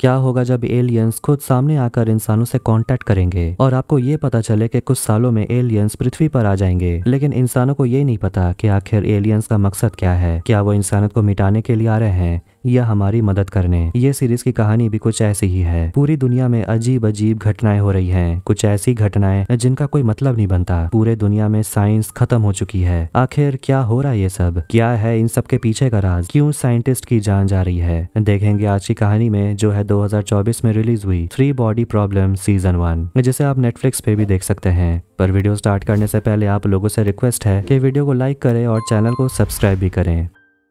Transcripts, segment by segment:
क्या होगा जब एलियंस खुद सामने आकर इंसानों से कांटेक्ट करेंगे और आपको ये पता चले कि कुछ सालों में एलियंस पृथ्वी पर आ जाएंगे लेकिन इंसानों को ये नहीं पता कि आखिर एलियंस का मकसद क्या है क्या वो इंसानों को मिटाने के लिए आ रहे हैं या हमारी मदद करने ये सीरीज की कहानी भी कुछ ऐसी ही है पूरी दुनिया में अजीब अजीब घटनाएं हो रही हैं कुछ ऐसी घटनाएं जिनका कोई मतलब नहीं बनता पूरे दुनिया में साइंस खत्म हो चुकी है आखिर क्या हो रहा है ये सब क्या है इन सब के पीछे का राज क्यों साइंटिस्ट की जान जा रही है देखेंगे आज की कहानी में जो है 2024 में रिलीज हुई three body problem season one जिसे आप नेटफ्लिक्स पे भी देख सकते हैं पर वीडियो स्टार्ट करने से पहले आप लोगों से रिक्वेस्ट है कि वीडियो को लाइक करें और चैनल को सब्सक्राइब भी करें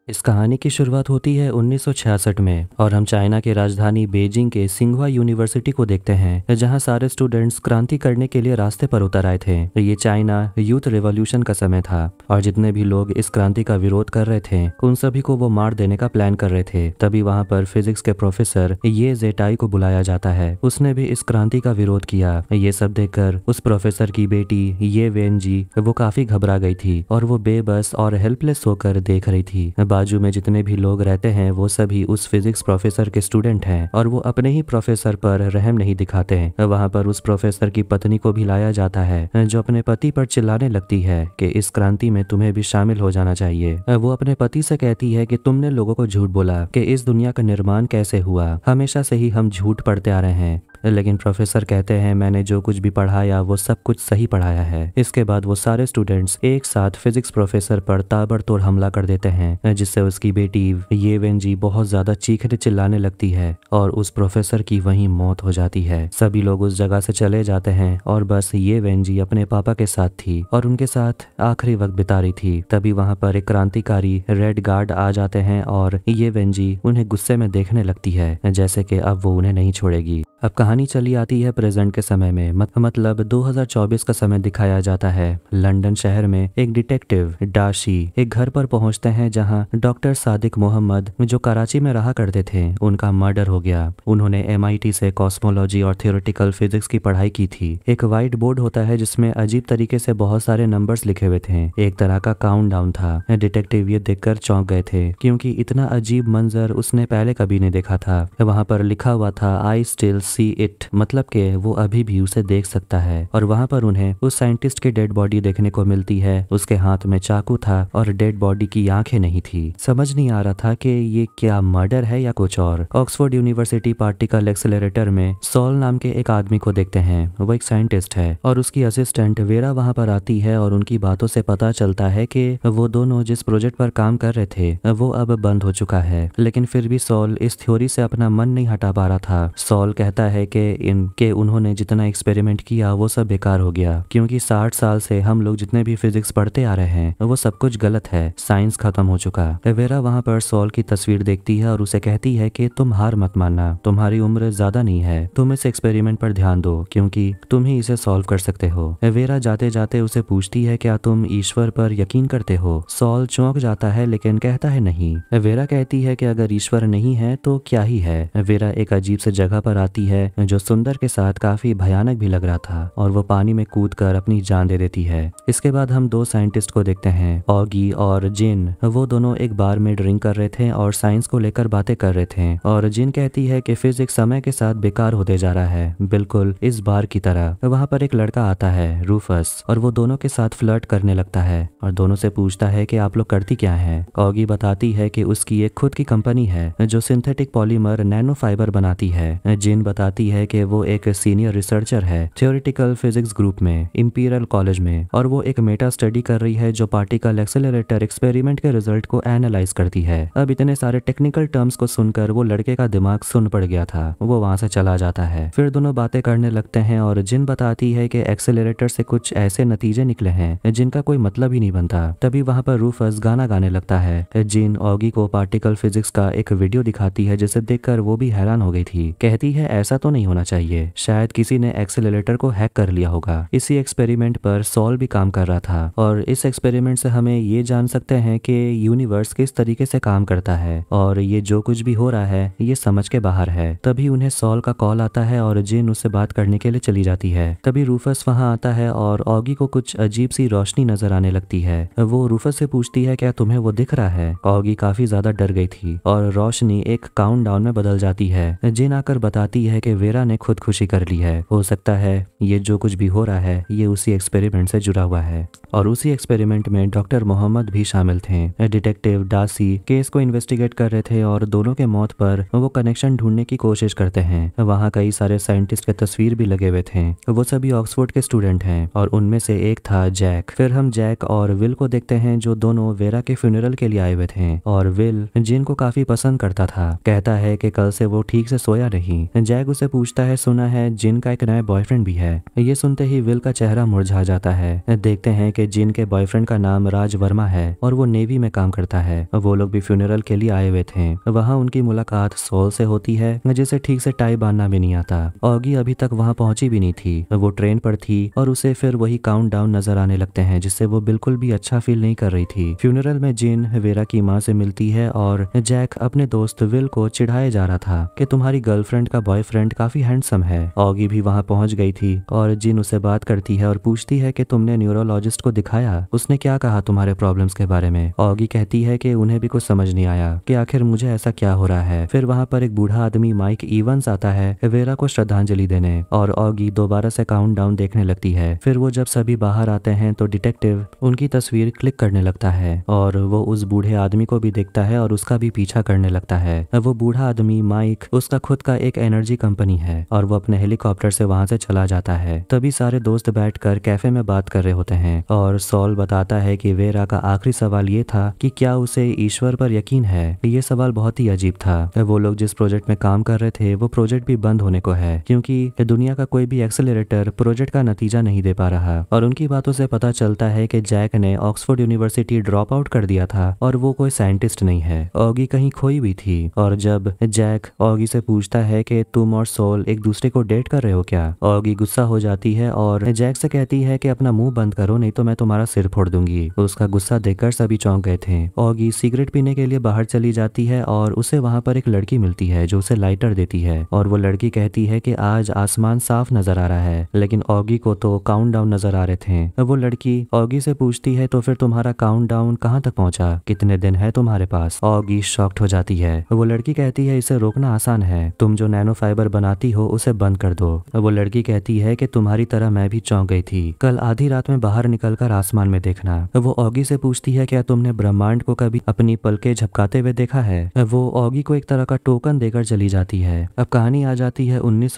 इस कहानी की शुरुआत होती है 1966 में और हम चाइना की राजधानी बेजिंग के सिंघवा यूनिवर्सिटी को देखते हैं जहां सारे स्टूडेंट्स क्रांति करने के लिए रास्ते पर उतर आए थे ये चाइना यूथ रिवॉल्यूशन का समय था और जितने भी लोग इस क्रांति का विरोध कर रहे थे उन सभी को वो मार देने का प्लान कर रहे थे तभी वहाँ पर फिजिक्स के प्रोफेसर ये जेटाई को बुलाया जाता है उसने भी इस क्रांति का विरोध किया ये सब देख उस प्रोफेसर की बेटी ये वेन जी वो काफी घबरा गई थी और वो बेबस और हेल्पलेस होकर देख रही थी बाजू में जितने भी लोग रहते हैं वो सभी उस फिजिक्स प्रोफेसर के स्टूडेंट हैं और वो अपने ही प्रोफेसर पर रहम नहीं दिखाते हैं वहाँ पर उस प्रोफेसर की पत्नी को भी लाया जाता है जो अपने पति पर चिल्लाने लगती है कि इस क्रांति में तुम्हें भी शामिल हो जाना चाहिए वो अपने पति से कहती है कि तुमने लोगों को झूठ बोला कि इस दुनिया का निर्माण कैसे हुआ हमेशा से ही हम झूठ पढ़ते आ रहे हैं लेकिन प्रोफेसर कहते हैं मैंने जो कुछ भी पढ़ाया वो सब कुछ सही पढ़ाया है इसके बाद वो सारे स्टूडेंट्स एक साथ फिजिक्स प्रोफेसर पर ताबड़तोड़ हमला कर देते हैं जिससे उसकी बेटी येवेन जी बहुत ज्यादा चीखने चिल्लाने लगती है और उस प्रोफेसर की वही मौत हो जाती है सभी लोग उस जगह से चले जाते हैं और बस ये जी अपने पापा के साथ थी और उनके साथ आखिरी वक्त बिता रही थी तभी वहां पर एक क्रांतिकारी रेड गार्ड आ जाते हैं और ये जी उन्हें गुस्से में देखने लगती है जैसे कि अब वो उन्हें नहीं छोड़ेगी अब कहानी कहानी चली आती है प्रेजेंट के समय में मतलब 2024 का समय दिखाया जाता है लंदन शहर में एक डिटेक्टिव डाशी एक घर पर पहुंचते हैं जहां डॉक्टर सादिक मोहम्मद जो कराची में रहा करते थे उनका मर्डर हो गया उन्होंने एम से कॉस्मोलॉजी और थियोरिटिकल फिजिक्स की पढ़ाई की थी एक व्हाइट बोर्ड होता है जिसमें अजीब तरीके से बहुत सारे नंबर्स लिखे हुए थे एक तरह का काउंट डाउन था डिटेक्टिव ये देखकर चौंक गए थे क्योंकि इतना अजीब मंजर उसने पहले कभी नहीं देखा था वहां पर लिखा हुआ था आई स्टिल सी इट मतलब के वो अभी भी उसे देख सकता है और वहाँ पर उन्हें उस साइंटिस्ट की डेड बॉडी देखने को मिलती है उसके हाथ में चाकू था और डेड बॉडी की आंखें नहीं थी समझ नहीं आ रहा था कि ये क्या मर्डर है या कुछ और ऑक्सफोर्ड यूनिवर्सिटी पार्टिकल एक्सेलरेटर में सोल नाम के एक आदमी को देखते हैं वो एक साइंटिस्ट है और उसकी असिस्टेंट वेरा वहाँ पर आती है और उनकी बातों से पता चलता है की वो दोनों जिस प्रोजेक्ट पर काम कर रहे थे वो अब बंद हो चुका है लेकिन फिर भी सोल इस थ्योरी से अपना मन नहीं हटा पा रहा था सॉल कहता है कि इनके उन्होंने जितना एक्सपेरिमेंट किया वो सब बेकार हो गया क्योंकि साठ साल से हम लोग जितने भी फिजिक्स पढ़ते आ रहे हैं वो सब कुछ गलत है साइंस खत्म हो चुका एवेरा वहाँ पर सॉल की तस्वीर देखती है और उसे कहती है की तुम हार मत मानना तुम्हारी उम्र ज्यादा नहीं है तुम इस एक्सपेरिमेंट पर ध्यान दो क्योंकि तुम ही इसे सॉल्व कर सकते हो एवेरा जाते जाते उसे पूछती है क्या तुम ईश्वर पर यकीन करते हो सॉल चौंक जाता है लेकिन कहता है नहीं एवेरा कहती है कि अगर ईश्वर नहीं है तो क्या ही है वेरा एक अजीब से जगह पर आती है जो सुंदर के साथ काफी भयानक भी लग रहा था और वो पानी में कूद कर अपनी जान दे देती है इसके बाद हम दो साइंटिस्ट को देखते हैं ऑगी और जिन वो दोनों एक बार में ड्रिंक कर रहे थे और साइंस को लेकर बातें कर रहे थे और जिन कहती है कि फिजिक्स समय के साथ बेकार होते जा रहा है बिल्कुल इस बार की तरह वहाँ पर एक लड़का आता है रूफस और वो दोनों के साथ फ्लर्ट करने लगता है और दोनों से पूछता है कि आप लोग करती क्या है ऑगी बताती है कि उसकी एक खुद की कंपनी है जो सिंथेटिक पॉलीमर नैनो फाइबर बनाती है जिन बताती बताती है कि वो एक सीनियर रिसर्चर है थियोरिटिकल फिजिक्स ग्रुप में इम्पीरियल कॉलेज में और वो एक मेटा स्टडी कर रही है जो पार्टिकल एक्सेलरेटर एक्सपेरिमेंट के रिजल्ट को एनालाइज करती है अब इतने सारे टेक्निकल टर्म्स को सुनकर वो लड़के का दिमाग सुन पड़ गया था वो वहां से चला जाता है फिर दोनों बातें करने लगते हैं और जिन बताती है कि एक्सेलरेटर से कुछ ऐसे नतीजे निकले हैं जिनका कोई मतलब ही नहीं बनता तभी वहां पर रूफस गाना गाने लगता है जिन ऑगी को पार्टिकल फिजिक्स का एक वीडियो दिखाती है जिसे देखकर वो भी हैरान हो गई थी कहती है ऐसा तो नहीं होना चाहिए शायद किसी ने एक्सेलेटर को हैक कर लिया होगा इसी एक्सपेरिमेंट पर सॉल भी काम कर रहा था और इस एक्सपेरिमेंट से हमें ये जान सकते हैं कि यूनिवर्स किस तरीके से काम करता है और ये जो कुछ भी हो रहा है ये समझ के बाहर है तभी उन्हें सॉल का कॉल आता है और जेन उससे बात करने के लिए चली जाती है तभी रूफस वहाँ आता है और ऑगी को कुछ अजीब सी रोशनी नजर आने लगती है वो रूफस से पूछती है क्या तुम्हें वो दिख रहा है ऑगी काफी ज्यादा डर गई थी और रोशनी एक काउंट में बदल जाती है जिन आकर बताती है कि वे वेरा ने खुदकुशी कर ली है हो सकता है ये जो कुछ भी हो रहा है ये उसी एक्सपेरिमेंट से जुड़ा हुआ है और उसी एक्सपेरिमेंट में डॉक्टर मोहम्मद भी शामिल थे डिटेक्टिव डासी केस को इन्वेस्टिगेट कर रहे थे और दोनों के मौत पर वो कनेक्शन ढूंढने की कोशिश करते हैं वहाँ कई सारे साइंटिस्ट के तस्वीर भी लगे हुए थे वो सभी ऑक्सफोर्ड के स्टूडेंट हैं और उनमें से एक था जैक फिर हम जैक और विल को देखते हैं जो दोनों वेरा के फ्यूनरल के लिए आए हुए थे और विल जिनको काफी पसंद करता था कहता है कि कल से वो ठीक से सोया नहीं जैक उसे पूछता है सुना है जिन का एक नया बॉयफ्रेंड भी है ये सुनते ही विल का चेहरा मुरझा जाता है देखते हैं कि जिन के बॉयफ्रेंड का नाम राज वर्मा है और वो नेवी में काम करता है वो लोग भी फ्यूनरल के लिए आए हुए थे वहाँ उनकी मुलाकात सोल से होती है जिसे ठीक से टाई बांधना भी नहीं आता ऑगी अभी तक वहाँ पहुंची भी नहीं थी वो ट्रेन पर थी और उसे फिर वही काउंट नजर आने लगते हैं जिससे वो बिल्कुल भी अच्छा फील नहीं कर रही थी फ्यूनरल में जिन वेरा की माँ से मिलती है और जैक अपने दोस्त विल को चिढ़ाए जा रहा था कि तुम्हारी गर्लफ्रेंड का बॉयफ्रेंड का काफी हैंडसम है ऑगी भी वहाँ पहुँच गई थी और जिन उसे बात करती है और पूछती है की तुमने न्यूरोलॉजिस्ट को दिखाया उसने क्या कहा तुम्हारे प्रॉब्लम के बारे में ऑगी कहती है की उन्हें भी कुछ समझ नहीं आया की आखिर मुझे ऐसा क्या हो रहा है फिर वहाँ पर एक बूढ़ा आदमी माइक इवंस आता है वेरा को श्रद्धांजलि देने और ऑगी दोबारा से काउंट डाउन देखने लगती है फिर वो जब सभी बाहर आते हैं तो डिटेक्टिव उनकी तस्वीर क्लिक करने लगता है और वो उस बूढ़े आदमी को भी देखता है और उसका भी पीछा करने लगता है वो बूढ़ा आदमी माइक उसका खुद का एक एनर्जी कंपनी कंपनी है और वो अपने हेलीकॉप्टर से वहाँ से चला जाता है तभी सारे दोस्त बैठकर कैफे में बात कर रहे होते हैं और सॉल बताता है कि वेरा का आखिरी सवाल ये था कि क्या उसे ईश्वर पर यकीन है ये सवाल बहुत ही अजीब था वो लोग जिस प्रोजेक्ट में काम कर रहे थे वो प्रोजेक्ट भी बंद होने को है क्योंकि दुनिया का कोई भी एक्सेलरेटर प्रोजेक्ट का नतीजा नहीं दे पा रहा और उनकी बातों से पता चलता है कि जैक ने ऑक्सफोर्ड यूनिवर्सिटी ड्रॉप आउट कर दिया था और वो कोई साइंटिस्ट नहीं है ऑगी कहीं खोई हुई थी और जब जैक ऑगी से पूछता है कि तुम और सोल एक दूसरे को डेट कर रहे हो क्या ऑगी गुस्सा हो जाती है और जैक से कहती है कि अपना मुंह बंद करो नहीं तो मैं तुम्हारा सिर फोड़ दूंगी उसका गुस्सा देखकर सभी चौंक गए थे ऑगी सिगरेट पीने के लिए बाहर चली जाती है और उसे वहां पर एक लड़की मिलती है जो उसे लाइटर देती है और वो लड़की कहती है कि आज आसमान साफ नजर आ रहा है लेकिन ऑगी को तो काउंट डाउन नजर आ रहे थे वो लड़की ऑगी से पूछती है तो फिर तुम्हारा काउंट डाउन कहाँ तक पहुँचा कितने दिन है तुम्हारे पास ऑगी शॉक्ट हो जाती है वो लड़की कहती है इसे रोकना आसान है तुम जो नैनो फाइबर बना सुनाती हो उसे बंद कर दो वो लड़की कहती है कि तुम्हारी तरह मैं भी चौंक गई थी कल आधी रात में बाहर निकलकर आसमान में देखना वो ऑगी से पूछती है क्या तुमने ब्रह्मांड को कभी अपनी पलके झपकाते हुए देखा है वो ऑगी को एक तरह का टोकन देकर चली जाती है अब कहानी आ जाती है उन्नीस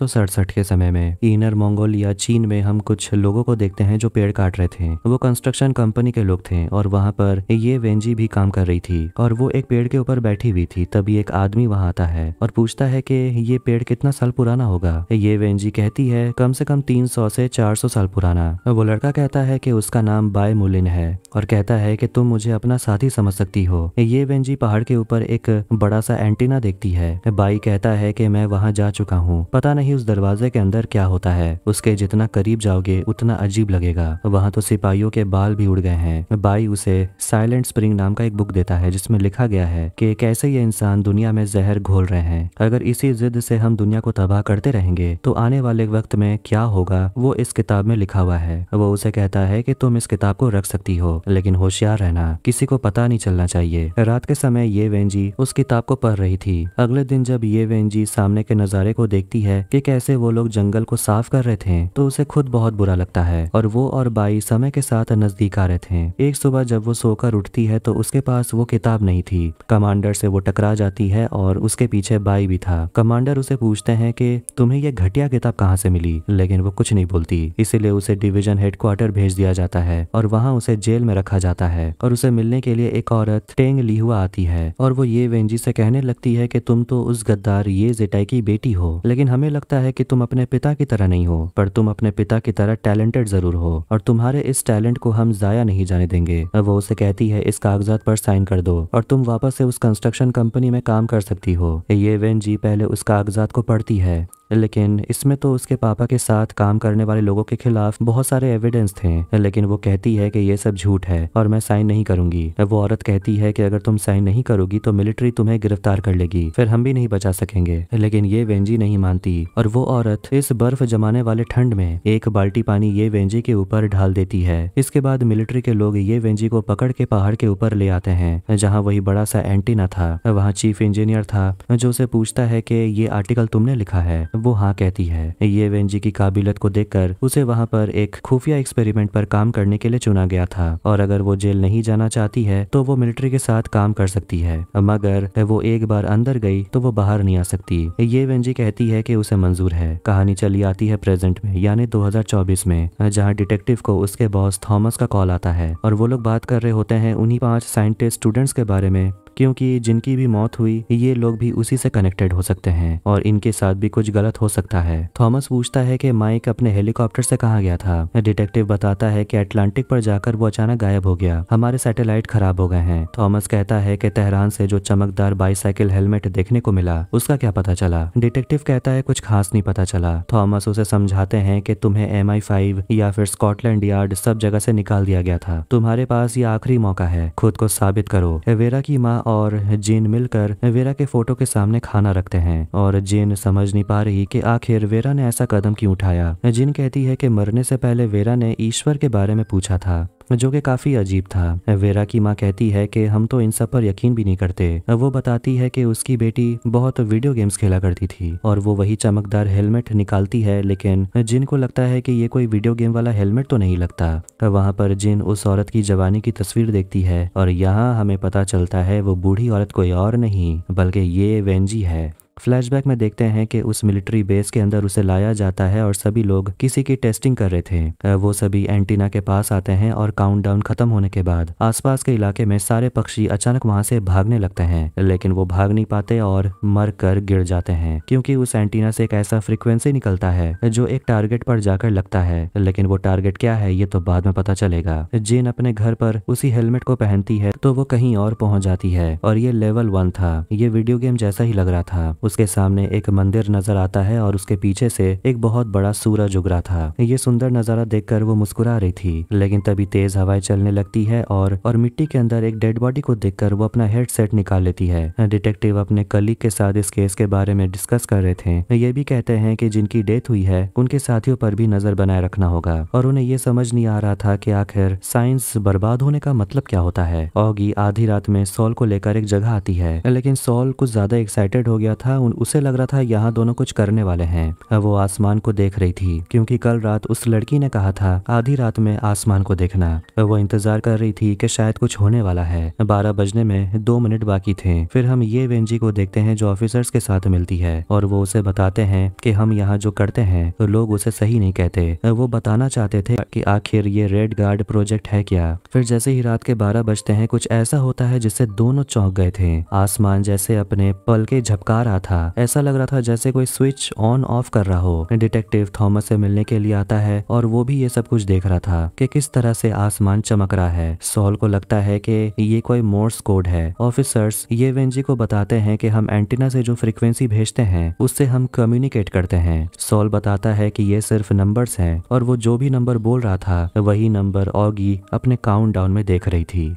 के समय में इनर मंगोलिया चीन में हम कुछ लोगों को देखते हैं जो पेड़ काट रहे थे वो कंस्ट्रक्शन कंपनी के लोग थे और वहाँ पर ये वेंजी भी काम कर रही थी और वो एक पेड़ के ऊपर बैठी हुई थी तभी एक आदमी वहाँ आता है और पूछता है कि ये पेड़ कितना साल पुराना होगा ये वेंजी कहती है कम से कम 300 से 400 साल पुराना वो लड़का कहता है कि उसका नाम बाय मुलिन है और कहता है कि तुम मुझे अपना साथी समझ सकती हो ये वेंजी पहाड़ के ऊपर एक बड़ा सा एंटीना देखती है बाई कहता है कि मैं वहाँ जा चुका हूँ पता नहीं उस दरवाजे के अंदर क्या होता है उसके जितना करीब जाओगे उतना अजीब लगेगा वहाँ तो सिपाहियों के बाल भी उड़ गए हैं बाई उसे साइलेंट स्प्रिंग नाम का एक बुक देता है जिसमें लिखा गया है कि कैसे ये इंसान दुनिया में जहर घोल रहे हैं अगर इसी जिद से हम दुनिया को तबाह करते रहेंगे तो आने वाले वक्त में क्या होगा वो इस किताब में लिखा हुआ है वो उसे कहता है कि तुम इस किताब को रख सकती हो लेकिन होशियार रहना किसी को पता नहीं चलना चाहिए रात के समय ये वेंजी उस किताब को पढ़ रही थी अगले दिन जब ये वेंजी सामने के नज़ारे को देखती है कि कैसे वो लोग जंगल को साफ कर रहे थे तो उसे खुद बहुत बुरा लगता है और वो और बाई समय के साथ नजदीक आ रहे थे एक सुबह जब वो सोकर उठती है तो उसके पास वो किताब नहीं थी कमांडर से वो टकरा जाती है और उसके पीछे बाई भी था कमांडर उसे पूछते हैं कि तुम्हें यह घटिया किताब कहाँ से मिली लेकिन वो कुछ नहीं बोलती इसीलिए उसे डिविजन हेडक्वार्टर भेज दिया जाता है और वहाँ उसे जेल में रखा जाता है और उसे मिलने के लिए एक औरत टेंग लिहुआ आती है और वो ये वेंजी से कहने लगती है की तुम तो उस गद्दार ये जेटाई की बेटी हो लेकिन हमें लगता है की तुम अपने पिता की तरह नहीं हो पर तुम अपने पिता की तरह टैलेंटेड जरूर हो और तुम्हारे इस टैलेंट को हम जाया नहीं जाने देंगे वो उसे कहती है इस कागजात पर साइन कर दो और तुम वापस से उस कंस्ट्रक्शन कंपनी में काम कर सकती हो ये वेन जी पहले उस कागजात को पढ़ती है लेकिन इसमें तो उसके पापा के साथ काम करने वाले लोगों के खिलाफ बहुत सारे एविडेंस थे लेकिन वो कहती है कि ये सब झूठ है और मैं साइन नहीं करूंगी वो औरत कहती है कि अगर तुम साइन नहीं करोगी तो मिलिट्री तुम्हें गिरफ्तार कर लेगी फिर हम भी नहीं बचा सकेंगे लेकिन ये वेंजी नहीं मानती और वो औरत इस बर्फ जमाने वाले ठंड में एक बाल्टी पानी ये वेंजी के ऊपर ढाल देती है इसके बाद मिलिट्री के लोग ये वेंजी को पकड़ के पहाड़ के ऊपर ले आते हैं जहाँ वही बड़ा सा एंटीना था वहाँ चीफ इंजीनियर था जो उसे पूछता है की ये आर्टिकल तुमने लिखा है वो हाँ कहती है ये वेंजी की काबिलियत को देखकर उसे वहाँ पर एक खुफिया एक्सपेरिमेंट पर काम करने के लिए चुना गया था और अगर वो जेल नहीं जाना चाहती है तो वो मिलिट्री के साथ काम कर सकती है मगर वो एक बार अंदर गई तो वो बाहर नहीं आ सकती ये वेंजी कहती है कि उसे मंजूर है कहानी चली आती है प्रेजेंट में यानी 2024 में जहाँ डिटेक्टिव को उसके बॉस थॉमस का कॉल आता है और वो लोग बात कर रहे होते हैं उन्हीं पांच साइंटिस्ट स्टूडेंट्स के बारे में क्योंकि जिनकी भी मौत हुई ये लोग भी उसी से कनेक्टेड हो सकते हैं और इनके साथ भी कुछ गलत हो सकता है थॉमस पूछता है कि माइक अपने हेलीकॉप्टर से कहा गया था डिटेक्टिव बताता है कि अटलांटिक पर जाकर वो अचानक गायब हो गया हमारे सैटेलाइट खराब हो गए हैं थॉमस कहता है की तेहरान से जो चमकदार बाईसाइकिल हेलमेट देखने को मिला उसका क्या पता चला डिटेक्टिव कहता है कुछ खास नहीं पता चला थॉमस उसे समझाते हैं कि तुम्हें एम आई फाइव या फिर स्कॉटलैंड यार्ड सब जगह से निकाल दिया गया था तुम्हारे पास ये आखिरी मौका है खुद को साबित करो एवेरा की माँ और जेन मिलकर वेरा के फोटो के सामने खाना रखते हैं और जेन समझ नहीं पा रही कि आखिर वेरा ने ऐसा कदम क्यों उठाया जिन कहती है कि मरने से पहले वेरा ने ईश्वर के बारे में पूछा था जो कि काफी अजीब था वेरा की माँ कहती है कि हम तो इन सब पर यकीन भी नहीं करते वो बताती है कि उसकी बेटी बहुत वीडियो गेम्स खेला करती थी और वो वही चमकदार हेलमेट निकालती है लेकिन जिन को लगता है कि ये कोई वीडियो गेम वाला हेलमेट तो नहीं लगता वहाँ पर जिन उस औरत की जवानी की तस्वीर देखती है और यहाँ हमें पता चलता है वो बूढ़ी औरत कोई और नहीं बल्कि ये वेंजी है फ्लैशबैक में देखते हैं कि उस मिलिट्री बेस के अंदर उसे लाया जाता है और सभी लोग किसी की टेस्टिंग कर रहे थे वो सभी एंटीना के पास आते हैं और काउंट खत्म होने के बाद आसपास के इलाके में सारे पक्षी अचानक वहां से भागने लगते हैं लेकिन वो भाग नहीं पाते और मर कर गिर जाते हैं क्योंकि उस एंटीना से एक ऐसा फ्रिक्वेंसी निकलता है जो एक टारगेट पर जाकर लगता है लेकिन वो टारगेट क्या है ये तो बाद में पता चलेगा जेन अपने घर पर उसी हेलमेट को पहनती है तो वो कहीं और पहुंच जाती है और ये लेवल वन था ये वीडियो गेम जैसा ही लग रहा था उसके सामने एक मंदिर नजर आता है और उसके पीछे से एक बहुत बड़ा सूरज उग रहा था ये सुंदर नजारा देखकर वो मुस्कुरा रही थी लेकिन तभी तेज हवाएं चलने लगती है और और मिट्टी के अंदर एक डेड बॉडी को देखकर वो अपना हेडसेट निकाल लेती है डिटेक्टिव अपने कलीग के साथ इस केस के बारे में डिस्कस कर रहे थे ये भी कहते हैं की जिनकी डेथ हुई है उनके साथियों पर भी नजर बनाए रखना होगा और उन्हें ये समझ नहीं आ रहा था कि आखिर साइंस बर्बाद होने का मतलब क्या होता है ऑगी आधी रात में सॉल को लेकर एक जगह आती है लेकिन सॉल कुछ ज्यादा एक्साइटेड हो गया था उसे लग रहा था यहाँ दोनों कुछ करने वाले हैं वो आसमान को देख रही थी क्योंकि कल रात उस लड़की ने कहा था आधी रात में आसमान को देखना वो इंतजार कर रही थी कि शायद कुछ होने वाला है बारह बजने में दो मिनट बाकी थे फिर हम ये वेंजी को देखते हैं जो ऑफिसर्स के साथ मिलती है और वो उसे बताते हैं कि हम यहाँ जो करते हैं लोग उसे सही नहीं कहते वो बताना चाहते थे कि आखिर ये रेड गार्ड प्रोजेक्ट है क्या फिर जैसे ही रात के बारह बजते हैं कुछ ऐसा होता है जिससे दोनों चौंक गए थे आसमान जैसे अपने पल के झपका आ रहा था ऐसा लग रहा था जैसे कोई स्विच ऑन ऑफ कर रहा हो डिटेक्टिव थॉमस से मिलने के लिए आता है और वो भी ये सब कुछ देख रहा था कि किस तरह से आसमान चमक रहा है सॉल को लगता है कि ये कोई मोर्स कोड है ऑफिसर्स ये वेंजी को बताते हैं कि हम एंटीना से जो फ्रिक्वेंसी भेजते हैं उससे हम कम्युनिकेट करते हैं सॉल बताता है कि ये सिर्फ नंबर्स हैं और वो जो भी नंबर बोल रहा था वही नंबर ऑगी अपने काउंट में देख रही थी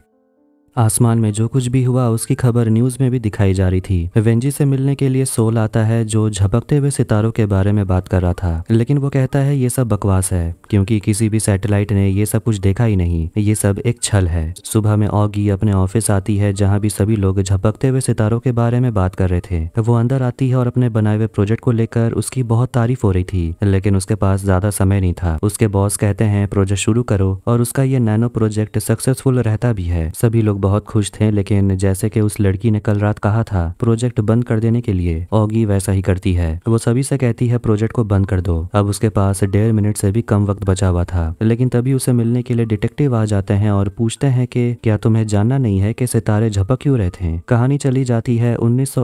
आसमान में जो कुछ भी हुआ उसकी खबर न्यूज में भी दिखाई जा रही थी वेंजी से मिलने के लिए सोल आता है जो झपकते हुए सितारों के बारे में बात कर रहा था लेकिन वो कहता है ये सब बकवास है क्योंकि किसी भी सैटेलाइट ने ये सब कुछ देखा ही नहीं ये सब एक छल है सुबह में ऑगी अपने ऑफिस आती है जहाँ भी सभी लोग झपकते हुए सितारों के बारे में बात कर रहे थे वो अंदर आती है और अपने बनाए हुए प्रोजेक्ट को लेकर उसकी बहुत तारीफ हो रही थी लेकिन उसके पास ज्यादा समय नहीं था उसके बॉस कहते हैं प्रोजेक्ट शुरू करो और उसका ये नैनो प्रोजेक्ट सक्सेसफुल रहता भी है सभी लोग बहुत खुश थे लेकिन जैसे कि उस लड़की ने कल रात कहा था प्रोजेक्ट बंद कर देने के लिए ऑगी वैसा ही करती है वो सभी से कहती है प्रोजेक्ट को बंद कर दो अब उसके पास डेढ़ मिनट से भी कम वक्त बचा हुआ था लेकिन तभी उसे मिलने के लिए डिटेक्टिव आ जाते हैं और पूछते हैं कि क्या तुम्हें जानना नहीं है कि सितारे झपक क्यों रहे थे कहानी चली जाती है उन्नीस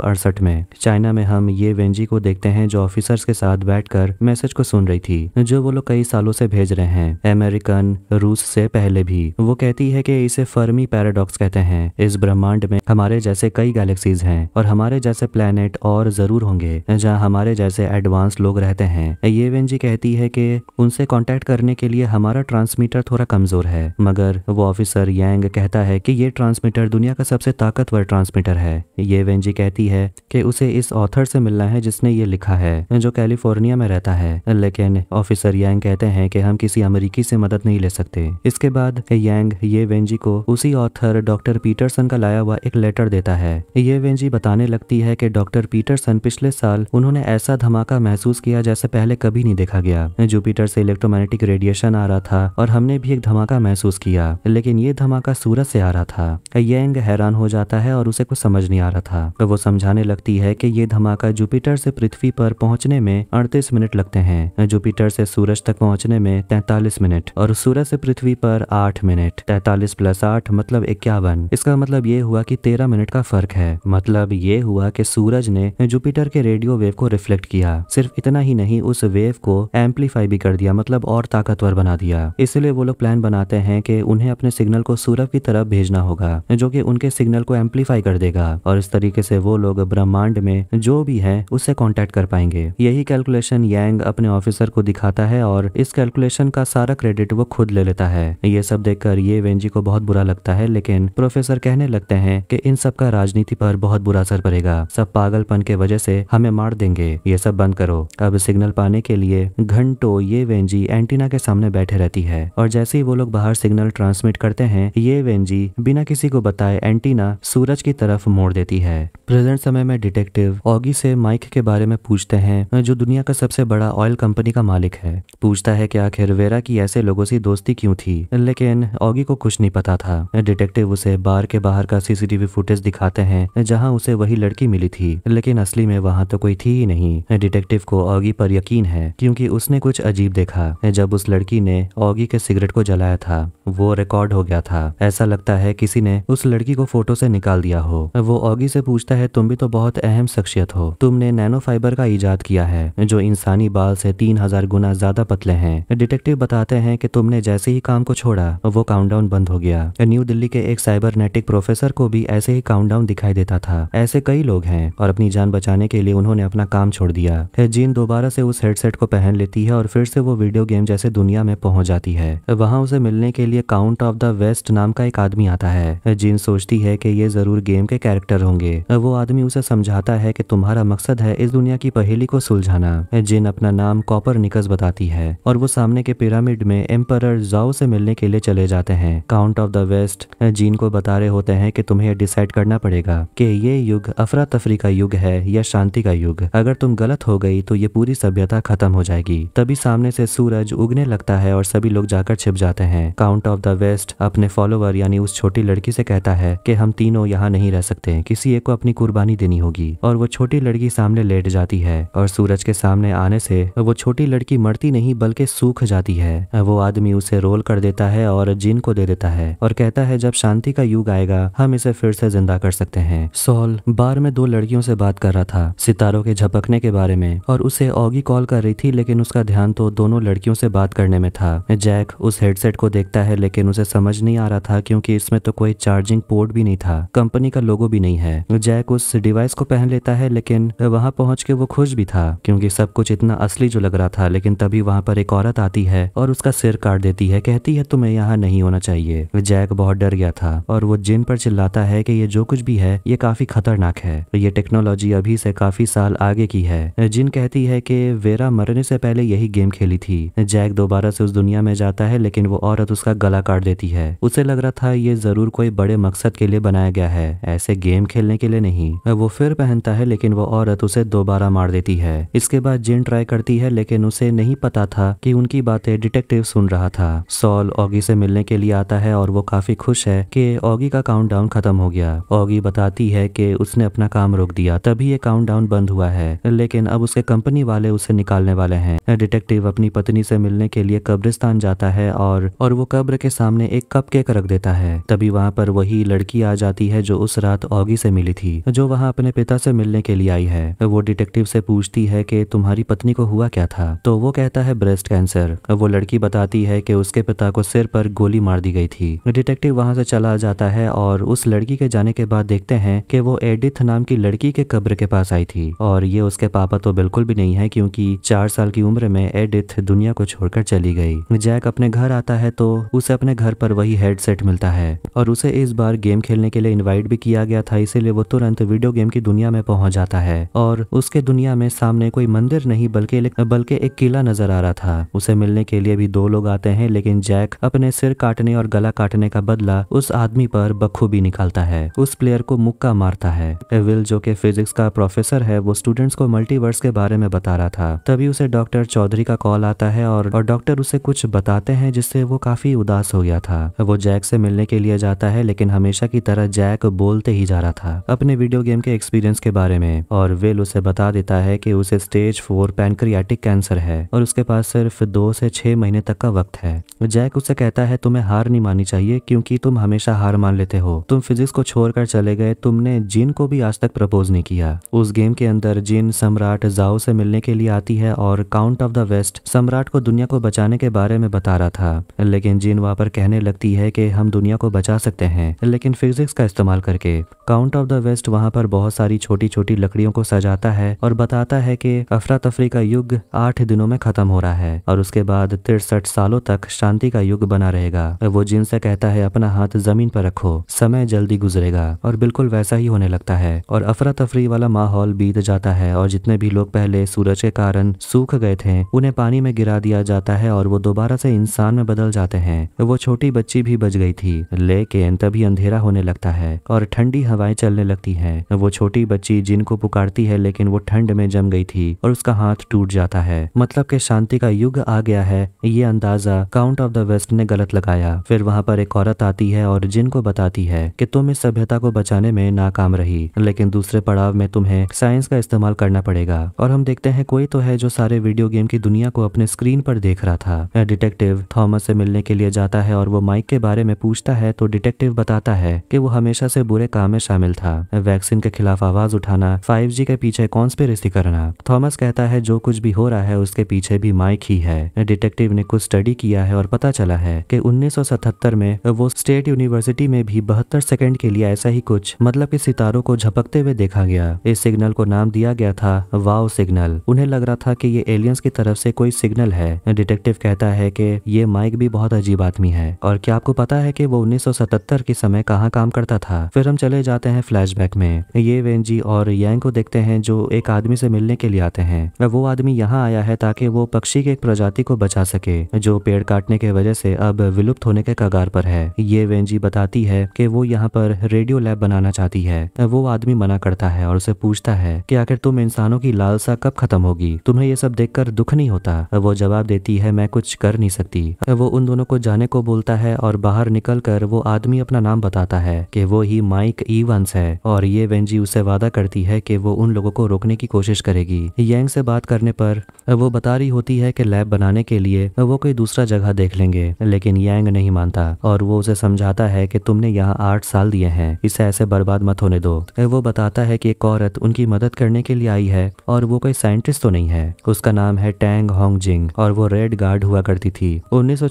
में चाइना में हम ये वेंजी को देखते हैं जो ऑफिसर्स के साथ बैठ मैसेज को सुन रही थी जो वो लोग कई सालों से भेज रहे हैं अमेरिकन रूस से पहले भी वो कहती है कि इसे फर्मी पैराडॉक्स कहते हैं इस ब्रह्मांड में हमारे जैसे कई गैलेक्सीज हैं और हमारे जैसे प्लेनेट और जरूर होंगे जहाँ हमारे जैसे एडवांस लोग रहते हैं ये जी कहती है कि उनसे कॉन्टेक्ट करने के लिए हमारा ट्रांसमीटर थोड़ा कमजोर है मगर वो ऑफिसर यांग कहता है कि ये ट्रांसमीटर दुनिया का सबसे ताकतवर ट्रांसमीटर है ये जी कहती है कि उसे इस ऑथर से मिलना है जिसने ये लिखा है जो कैलिफोर्निया में रहता है लेकिन ऑफिसर यांग कहते हैं कि हम किसी अमेरिकी से मदद नहीं ले सकते इसके बाद यांग ये वेंजी को उसी ऑथर डॉ डॉक्टर पीटरसन का लाया हुआ एक लेटर देता है ये वेंजी बताने लगती है कि डॉक्टर पीटरसन पिछले साल उन्होंने ऐसा धमाका महसूस किया जैसे पहले कभी नहीं देखा गया जुपिटर से इलेक्ट्रोमैग्नेटिक रेडिएशन आ रहा था और हमने भी एक धमाका महसूस किया लेकिन ये धमाका सूरज से आ रहा था यंग हैरान हो जाता है और उसे कुछ समझ नहीं आ रहा था वो समझाने लगती है की ये धमाका जुपिटर से पृथ्वी पर पहुँचने में अड़तीस मिनट लगते हैं जुपिटर से सूरज तक पहुँचने में तैतालीस मिनट और सूरज से पृथ्वी पर आठ मिनट तैतालीस प्लस आठ मतलब इक्यावन वन इसका मतलब ये हुआ कि तेरह मिनट का फर्क है मतलब ये हुआ कि सूरज ने जुपिटर के रेडियो वेव को रिफ्लेक्ट किया सिर्फ इतना ही नहीं उस वेव को एम्पलीफाई भी कर दिया मतलब और ताकतवर बना दिया इसलिए वो लोग प्लान बनाते हैं कि उन्हें अपने सिग्नल को सूरज की तरफ भेजना होगा जो कि उनके सिग्नल को एम्पलीफाई कर देगा और इस तरीके से वो लोग ब्रह्मांड में जो भी है उससे कॉन्टेक्ट कर पाएंगे यही कैलकुलेशन यांग अपने ऑफिसर को दिखाता है और इस कैलकुलेशन का सारा क्रेडिट वो खुद ले लेता है ये सब देखकर ये वेंजी को बहुत बुरा लगता है लेकिन प्रोफेसर कहने लगते हैं कि इन सब का राजनीति पर बहुत बुरा असर पड़ेगा सब पागलपन के वजह से हमें मार देंगे ये सब बंद करो अब सिग्नल पाने के लिए घंटों ये वेंजी एंटीना के सामने बैठे रहती है और जैसे ही वो लोग बाहर सिग्नल ट्रांसमिट करते हैं ये वेंजी बिना किसी को बताए एंटीना सूरज की तरफ मोड़ देती है प्रेजेंट समय में डिटेक्टिव ऑगी से माइक के बारे में पूछते हैं जो दुनिया का सबसे बड़ा ऑयल कंपनी का मालिक है पूछता है की आखिर वेरा की ऐसे लोगों से दोस्ती क्यों थी लेकिन ऑगी को कुछ नहीं पता था डिटेक्टिव उसे उसे बार के बाहर का सीसीटीवी फुटेज दिखाते हैं जहां उसे वही लड़की मिली थी लेकिन असली में वहां तो कोई थी ही नहीं डिटेक्टिव को ऑगी पर यकीन है क्योंकि उसने कुछ अजीब देखा जब उस लड़की ने ऑगी के सिगरेट को जलाया था वो रिकॉर्ड हो गया था ऐसा लगता है किसी ने उस लड़की को फोटो से निकाल दिया हो वो ऑगी से पूछता है तुम भी तो बहुत अहम शख्सियत हो तुमने नैनो फाइबर का ईजाद किया है जो इंसानी बाल से तीन हजार गुना ज्यादा पतले हैं डिटेक्टिव बताते हैं कि तुमने जैसे ही काम को छोड़ा वो काउंटडाउन बंद हो गया न्यू दिल्ली के एक साइबर साइबरनेटिक प्रोफेसर को भी ऐसे ही काउंटडाउन दिखाई देता था ऐसे कई लोग हैं और अपनी जान बचाने के लिए उन्होंने अपना काम छोड़ दिया फिर जीन दोबारा से उस हेडसेट को पहन लेती है और फिर से वो वीडियो गेम जैसे दुनिया में पहुंच जाती है वहां उसे मिलने के लिए काउंट ऑफ द वेस्ट नाम का एक आदमी आता है जीन सोचती है की ये जरूर गेम के कैरेक्टर होंगे वो आदमी उसे समझाता है की तुम्हारा मकसद है इस दुनिया की पहेली को सुलझाना जिन अपना नाम कॉपर निकस बताती है और वो सामने के पिरामिड में एम्पर जाओ से मिलने के लिए चले जाते हैं Count of the West Jin उनको बता रहे होते हैं कि तुम्हें डिसाइड करना पड़ेगा कि ये युग अफरा तफरी का युग है या शांति का युग अगर तुम गलत हो गई तो ये पूरी सभ्यता खत्म हो जाएगी तभी सामने से सूरज उगने लगता है और सभी लोग जाकर छिप जाते हैं काउंट ऑफ द वेस्ट अपने फॉलोअर यानी उस छोटी लड़की से कहता है कि हम तीनों यहाँ नहीं रह सकते किसी एक को अपनी कुर्बानी देनी होगी और वो छोटी लड़की सामने लेट जाती है और सूरज के सामने आने से वो छोटी लड़की मरती नहीं बल्कि सूख जाती है वो आदमी उसे रोल कर देता है और जिन को दे देता है और कहता है जब शांति शांति का युग आएगा हम इसे फिर से जिंदा कर सकते हैं सोल बार में दो लड़कियों से बात कर रहा था सितारों के झपकने के बारे में और उसे ऑगी कॉल कर रही थी लेकिन उसका ध्यान तो दोनों लड़कियों से बात करने में था जैक उस हेडसेट को देखता है लेकिन उसे समझ नहीं आ रहा था क्योंकि इसमें तो कोई चार्जिंग पोर्ट भी नहीं था कंपनी का लोगो भी नहीं है जैक उस डिवाइस को पहन लेता है लेकिन वहां पहुंच के वो खुश भी था क्योंकि सब कुछ इतना असली जो लग रहा था लेकिन तभी वहां पर एक औरत आती है और उसका सिर काट देती है कहती है तुम्हें यहाँ नहीं होना चाहिए जैक बहुत डर गया था था और वो जिन पर चिल्लाता है कि ये जो कुछ भी है ये काफी खतरनाक है तो ये टेक्नोलॉजी अभी से काफी साल आगे की है जिन कहती है कि वेरा मरने से पहले यही गेम खेली थी जैक दोबारा से उस दुनिया में जाता है लेकिन वो औरत उसका गला काट देती है उसे लग रहा था ये जरूर कोई बड़े मकसद के लिए बनाया गया है ऐसे गेम खेलने के लिए नहीं वो फिर पहनता है लेकिन वो औरत उसे दोबारा मार देती है इसके बाद जिन ट्राई करती है लेकिन उसे नहीं पता था कि उनकी बातें डिटेक्टिव सुन रहा था सॉल ऑगी से मिलने के लिए आता है और वो काफी खुश है कि ऑगी का डाउन खत्म हो गया ऑगी बताती है कि उसने अपना काम रोक दिया तभी ये डाउन बंद हुआ है लेकिन अब उसके कंपनी वाले उसे निकालने वाले हैं डिटेक्टिव अपनी पत्नी से मिलने के लिए कब्रिस्तान जाता है और और वो कब्र के सामने एक कप केक रख देता है तभी वहाँ पर वही लड़की आ जाती है जो उस रात ऑगी से मिली थी जो वहाँ अपने पिता से मिलने के लिए आई है वो डिटेक्टिव से पूछती है कि तुम्हारी पत्नी को हुआ क्या था तो वो कहता है ब्रेस्ट कैंसर वो लड़की बताती है कि उसके पिता को सिर पर गोली मार दी गई थी डिटेक्टिव वहाँ से चला चला जाता है और उस लड़की के जाने के बाद देखते हैं कि वो एडिथ नाम की लड़की के कब्र के पास आई थी और ये उसके पापा तो बिल्कुल भी नहीं है क्योंकि चार साल की उम्र में एडिथ दुनिया को छोड़कर चली गई जैक अपने घर आता है तो उसे अपने घर पर वही हेडसेट मिलता है और उसे इस बार गेम खेलने के लिए इन्वाइट भी किया गया था इसीलिए वो तुरंत वीडियो गेम की दुनिया में पहुंच जाता है और उसके दुनिया में सामने कोई मंदिर नहीं बल्कि बल्कि एक किला नजर आ रहा था उसे मिलने के लिए भी दो लोग आते हैं लेकिन जैक अपने सिर काटने और गला काटने का बदला उस आदमी पर बखूबी निकालता है उस प्लेयर को मुक्का मारता है एविल जो कि फिजिक्स का प्रोफेसर है वो स्टूडेंट्स को मल्टीवर्स के बारे में बता रहा था तभी उसे डॉक्टर चौधरी का कॉल आता है और और डॉक्टर उसे कुछ बताते हैं जिससे वो काफी उदास हो गया था वो जैक से मिलने के लिए जाता है लेकिन हमेशा की तरह जैक बोलते ही जा रहा था अपने वीडियो गेम के एक्सपीरियंस के बारे में और विल उसे बता देता है कि उसे स्टेज फोर पैनक्रियाटिक कैंसर है और उसके पास सिर्फ दो से छह महीने तक का वक्त है जैक उसे कहता है तुम्हें हार नहीं मानी चाहिए क्योंकि तुम हमेशा हार मान लेते हो तुम फिजिक्स को छोड़कर चले गए तुमने जिन को भी आज तक प्रपोज नहीं किया उस गेम के अंदर जिन सम्राट जाओ से मिलने के लिए आती है और काउंट ऑफ द वेस्ट सम्राट को दुनिया को बचाने के बारे में बता रहा था लेकिन जिन वहाँ पर कहने लगती है की हम दुनिया को बचा सकते हैं लेकिन फिजिक्स का इस्तेमाल करके काउंट ऑफ द वेस्ट वहाँ पर बहुत सारी छोटी छोटी लकड़ियों को सजाता है और बताता है की अफरा तफरी का युग आठ दिनों में खत्म हो रहा है और उसके बाद तिरसठ सालों तक शांति का युग बना रहेगा वो जिन से कहता है अपना हाथ जमीन जमीन पर रखो समय जल्दी गुजरेगा और बिल्कुल वैसा ही होने लगता है और अफरा तफरी वाला माहौल बीत जाता है और जितने भी लोग पहले सूरज के कारण सूख गए थे उन्हें पानी में गिरा दिया जाता है और वो दोबारा से इंसान में बदल जाते हैं वो छोटी बच्ची भी बच गई थी लेकिन तभी अंधेरा होने लगता है और ठंडी हवाएं चलने लगती है वो छोटी बच्ची जिनको पुकारती है लेकिन वो ठंड में जम गई थी और उसका हाथ टूट जाता है मतलब के शांति का युग आ गया है ये अंदाजा काउंट ऑफ द वेस्ट ने गलत लगाया फिर वहां पर एक औरत आती है और जिन को बताती है कि तुम इस सभ्यता को बचाने में नाकाम रही लेकिन दूसरे पड़ाव में तुम्हें साइंस का इस्तेमाल करना पड़ेगा और हम देखते हैं कोई तो है जो सारे वीडियो गेम की दुनिया को अपने स्क्रीन पर देख रहा था डिटेक्टिव थॉमस से मिलने के लिए जाता है और वो माइक के बारे में पूछता है तो डिटेक्टिव बताता है की वो हमेशा से बुरे काम में शामिल था वैक्सीन के खिलाफ आवाज उठाना फाइव के पीछे कॉन्स्पेरेसी करना थॉमस कहता है जो कुछ भी हो रहा है उसके पीछे भी माइक ही है डिटेक्टिव ने कुछ स्टडी किया है और पता चला है कि सतहत्तर में वो स्टेट यूनिवर्सिटी यूनिवर्सिटी में भी बहत्तर सेकेंड के लिए ऐसा ही कुछ मतलब कि सितारों को झपकते हुए देखा गया इस सिग्नल को नाम दिया गया था वाओ सिग्नल उन्हें लग रहा था कि ये एलियंस की तरफ से कोई सिग्नल है डिटेक्टिव कहता है कि ये माइक भी बहुत अजीब आदमी है और क्या आपको पता है कि वो 1977 के समय कहाँ काम करता था फिर हम चले जाते हैं फ्लैशबैक में ये वेंजी और यांग को देखते हैं जो एक आदमी से मिलने के लिए आते हैं वो आदमी यहाँ आया है ताकि वो पक्षी के एक प्रजाति को बचा सके जो पेड़ काटने के वजह से अब विलुप्त होने के कगार पर है ये वेंजी बताती है कि वो यहाँ पर रेडियो लैब बनाना चाहती है वो आदमी मना करता है और उसे पूछता है कि आखिर तुम इंसानों की लालसा कब खत्म होगी तुम्हें ये सब देख दुख नहीं होता वो जवाब देती है मैं कुछ कर नहीं सकती वो उन दोनों को जाने को बोलता है और बाहर निकल कर वो आदमी अपना नाम बताता है कि वो ही माइक ईवंस है और ये वेंजी उसे वादा करती है कि वो उन लोगों को रोकने की कोशिश करेगी यंग से बात करने पर वो बता रही होती है कि लैब बनाने के लिए वो कोई दूसरा जगह देख लेंगे लेकिन यंग नहीं मानता और वो उसे समझाता है है कि तुमने यहाँ आठ साल दिए हैं इसे ऐसे बर्बाद मत होने दो वो बताता है कि एक औरत उनकी मदद करने के लिए आई है और वो कोई साइंटिस्ट तो नहीं है उसका नाम है टैंग होंग जिंग और वो रेड गार्ड हुआ करती थी उन्नीस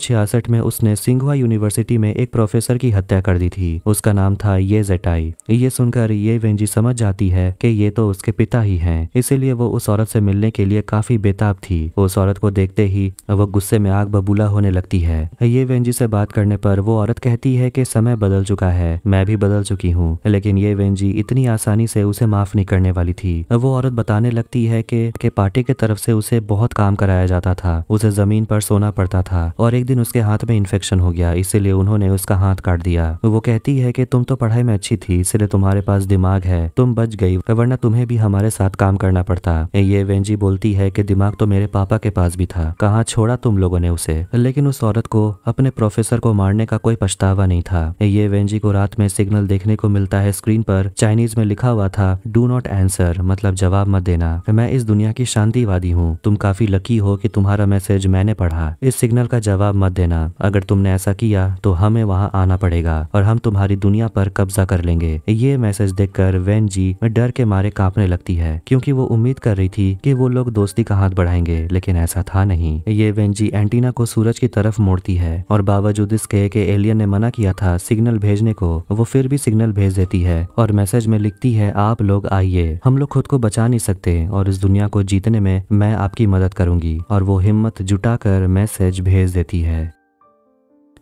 में उसने सिंघवा यूनिवर्सिटी में एक प्रोफेसर की हत्या कर दी थी उसका नाम था ये जेटाई ये सुनकर ये वेंजी समझ जाती है कि ये तो उसके पिता ही हैं इसीलिए वो उस औरत से मिलने के लिए काफी बेताब थी उस औरत को देखते ही वो गुस्से में आग बबूला होने लगती है ये वेंजी से बात करने पर वो औरत कहती है कि समय बदल चुका है मैं भी बदल चुकी हूँ लेकिन ये वेंजी इतनी आसानी से उसे माफ नहीं करने वाली थी वो औरत बताने लगती है कि के पार्टी के तरफ से उसे बहुत काम कराया जाता था उसे जमीन पर सोना पड़ता था और एक दिन उसके हाथ में इन्फेक्शन हो गया इसीलिए उन्होंने उसका हाथ काट दिया वो कहती है की तुम तो पढ़ाई में अच्छी थी इसलिए तुम्हारे पास दिमाग है तुम बच गई वरना तुम्हें भी हमारे साथ काम करना पड़ता ये वेंजी बोलती है की दिमाग तो मेरे पापा के पास भी था कहाँ छोड़ा तुम लोगों ने उसे लेकिन उस औरत को अपने प्रोफेसर को मारने का कोई पछतावा नहीं था था ये वेंजी को रात में सिग्नल देखने को मिलता है स्क्रीन पर चाइनीज में लिखा हुआ था डू नॉट एंसर मतलब जवाब मत देना मैं इस दुनिया की शांतिवादी हूँ तुम काफी लकी हो कि तुम्हारा मैसेज मैंने पढ़ा इस सिग्नल का जवाब मत देना अगर तुमने ऐसा किया तो हमें वहाँ आना पड़ेगा और हम तुम्हारी दुनिया पर कब्जा कर लेंगे ये मैसेज देख कर वेंजी डर के मारे कांपने लगती है क्योंकि वो उम्मीद कर रही थी कि वो लोग दोस्ती का हाथ बढ़ाएंगे लेकिन ऐसा था नहीं ये वेंजी एंटीना को सूरज की तरफ मोड़ती है और बावजूद इसके कि एलियन ने मना किया था सिग्नल भेजने को वो फिर भी सिग्नल भेज देती है और मैसेज में लिखती है आप लोग आइए हम लोग खुद को बचा नहीं सकते और इस दुनिया को जीतने में मैं आपकी मदद करूंगी और वो हिम्मत जुटाकर मैसेज भेज देती है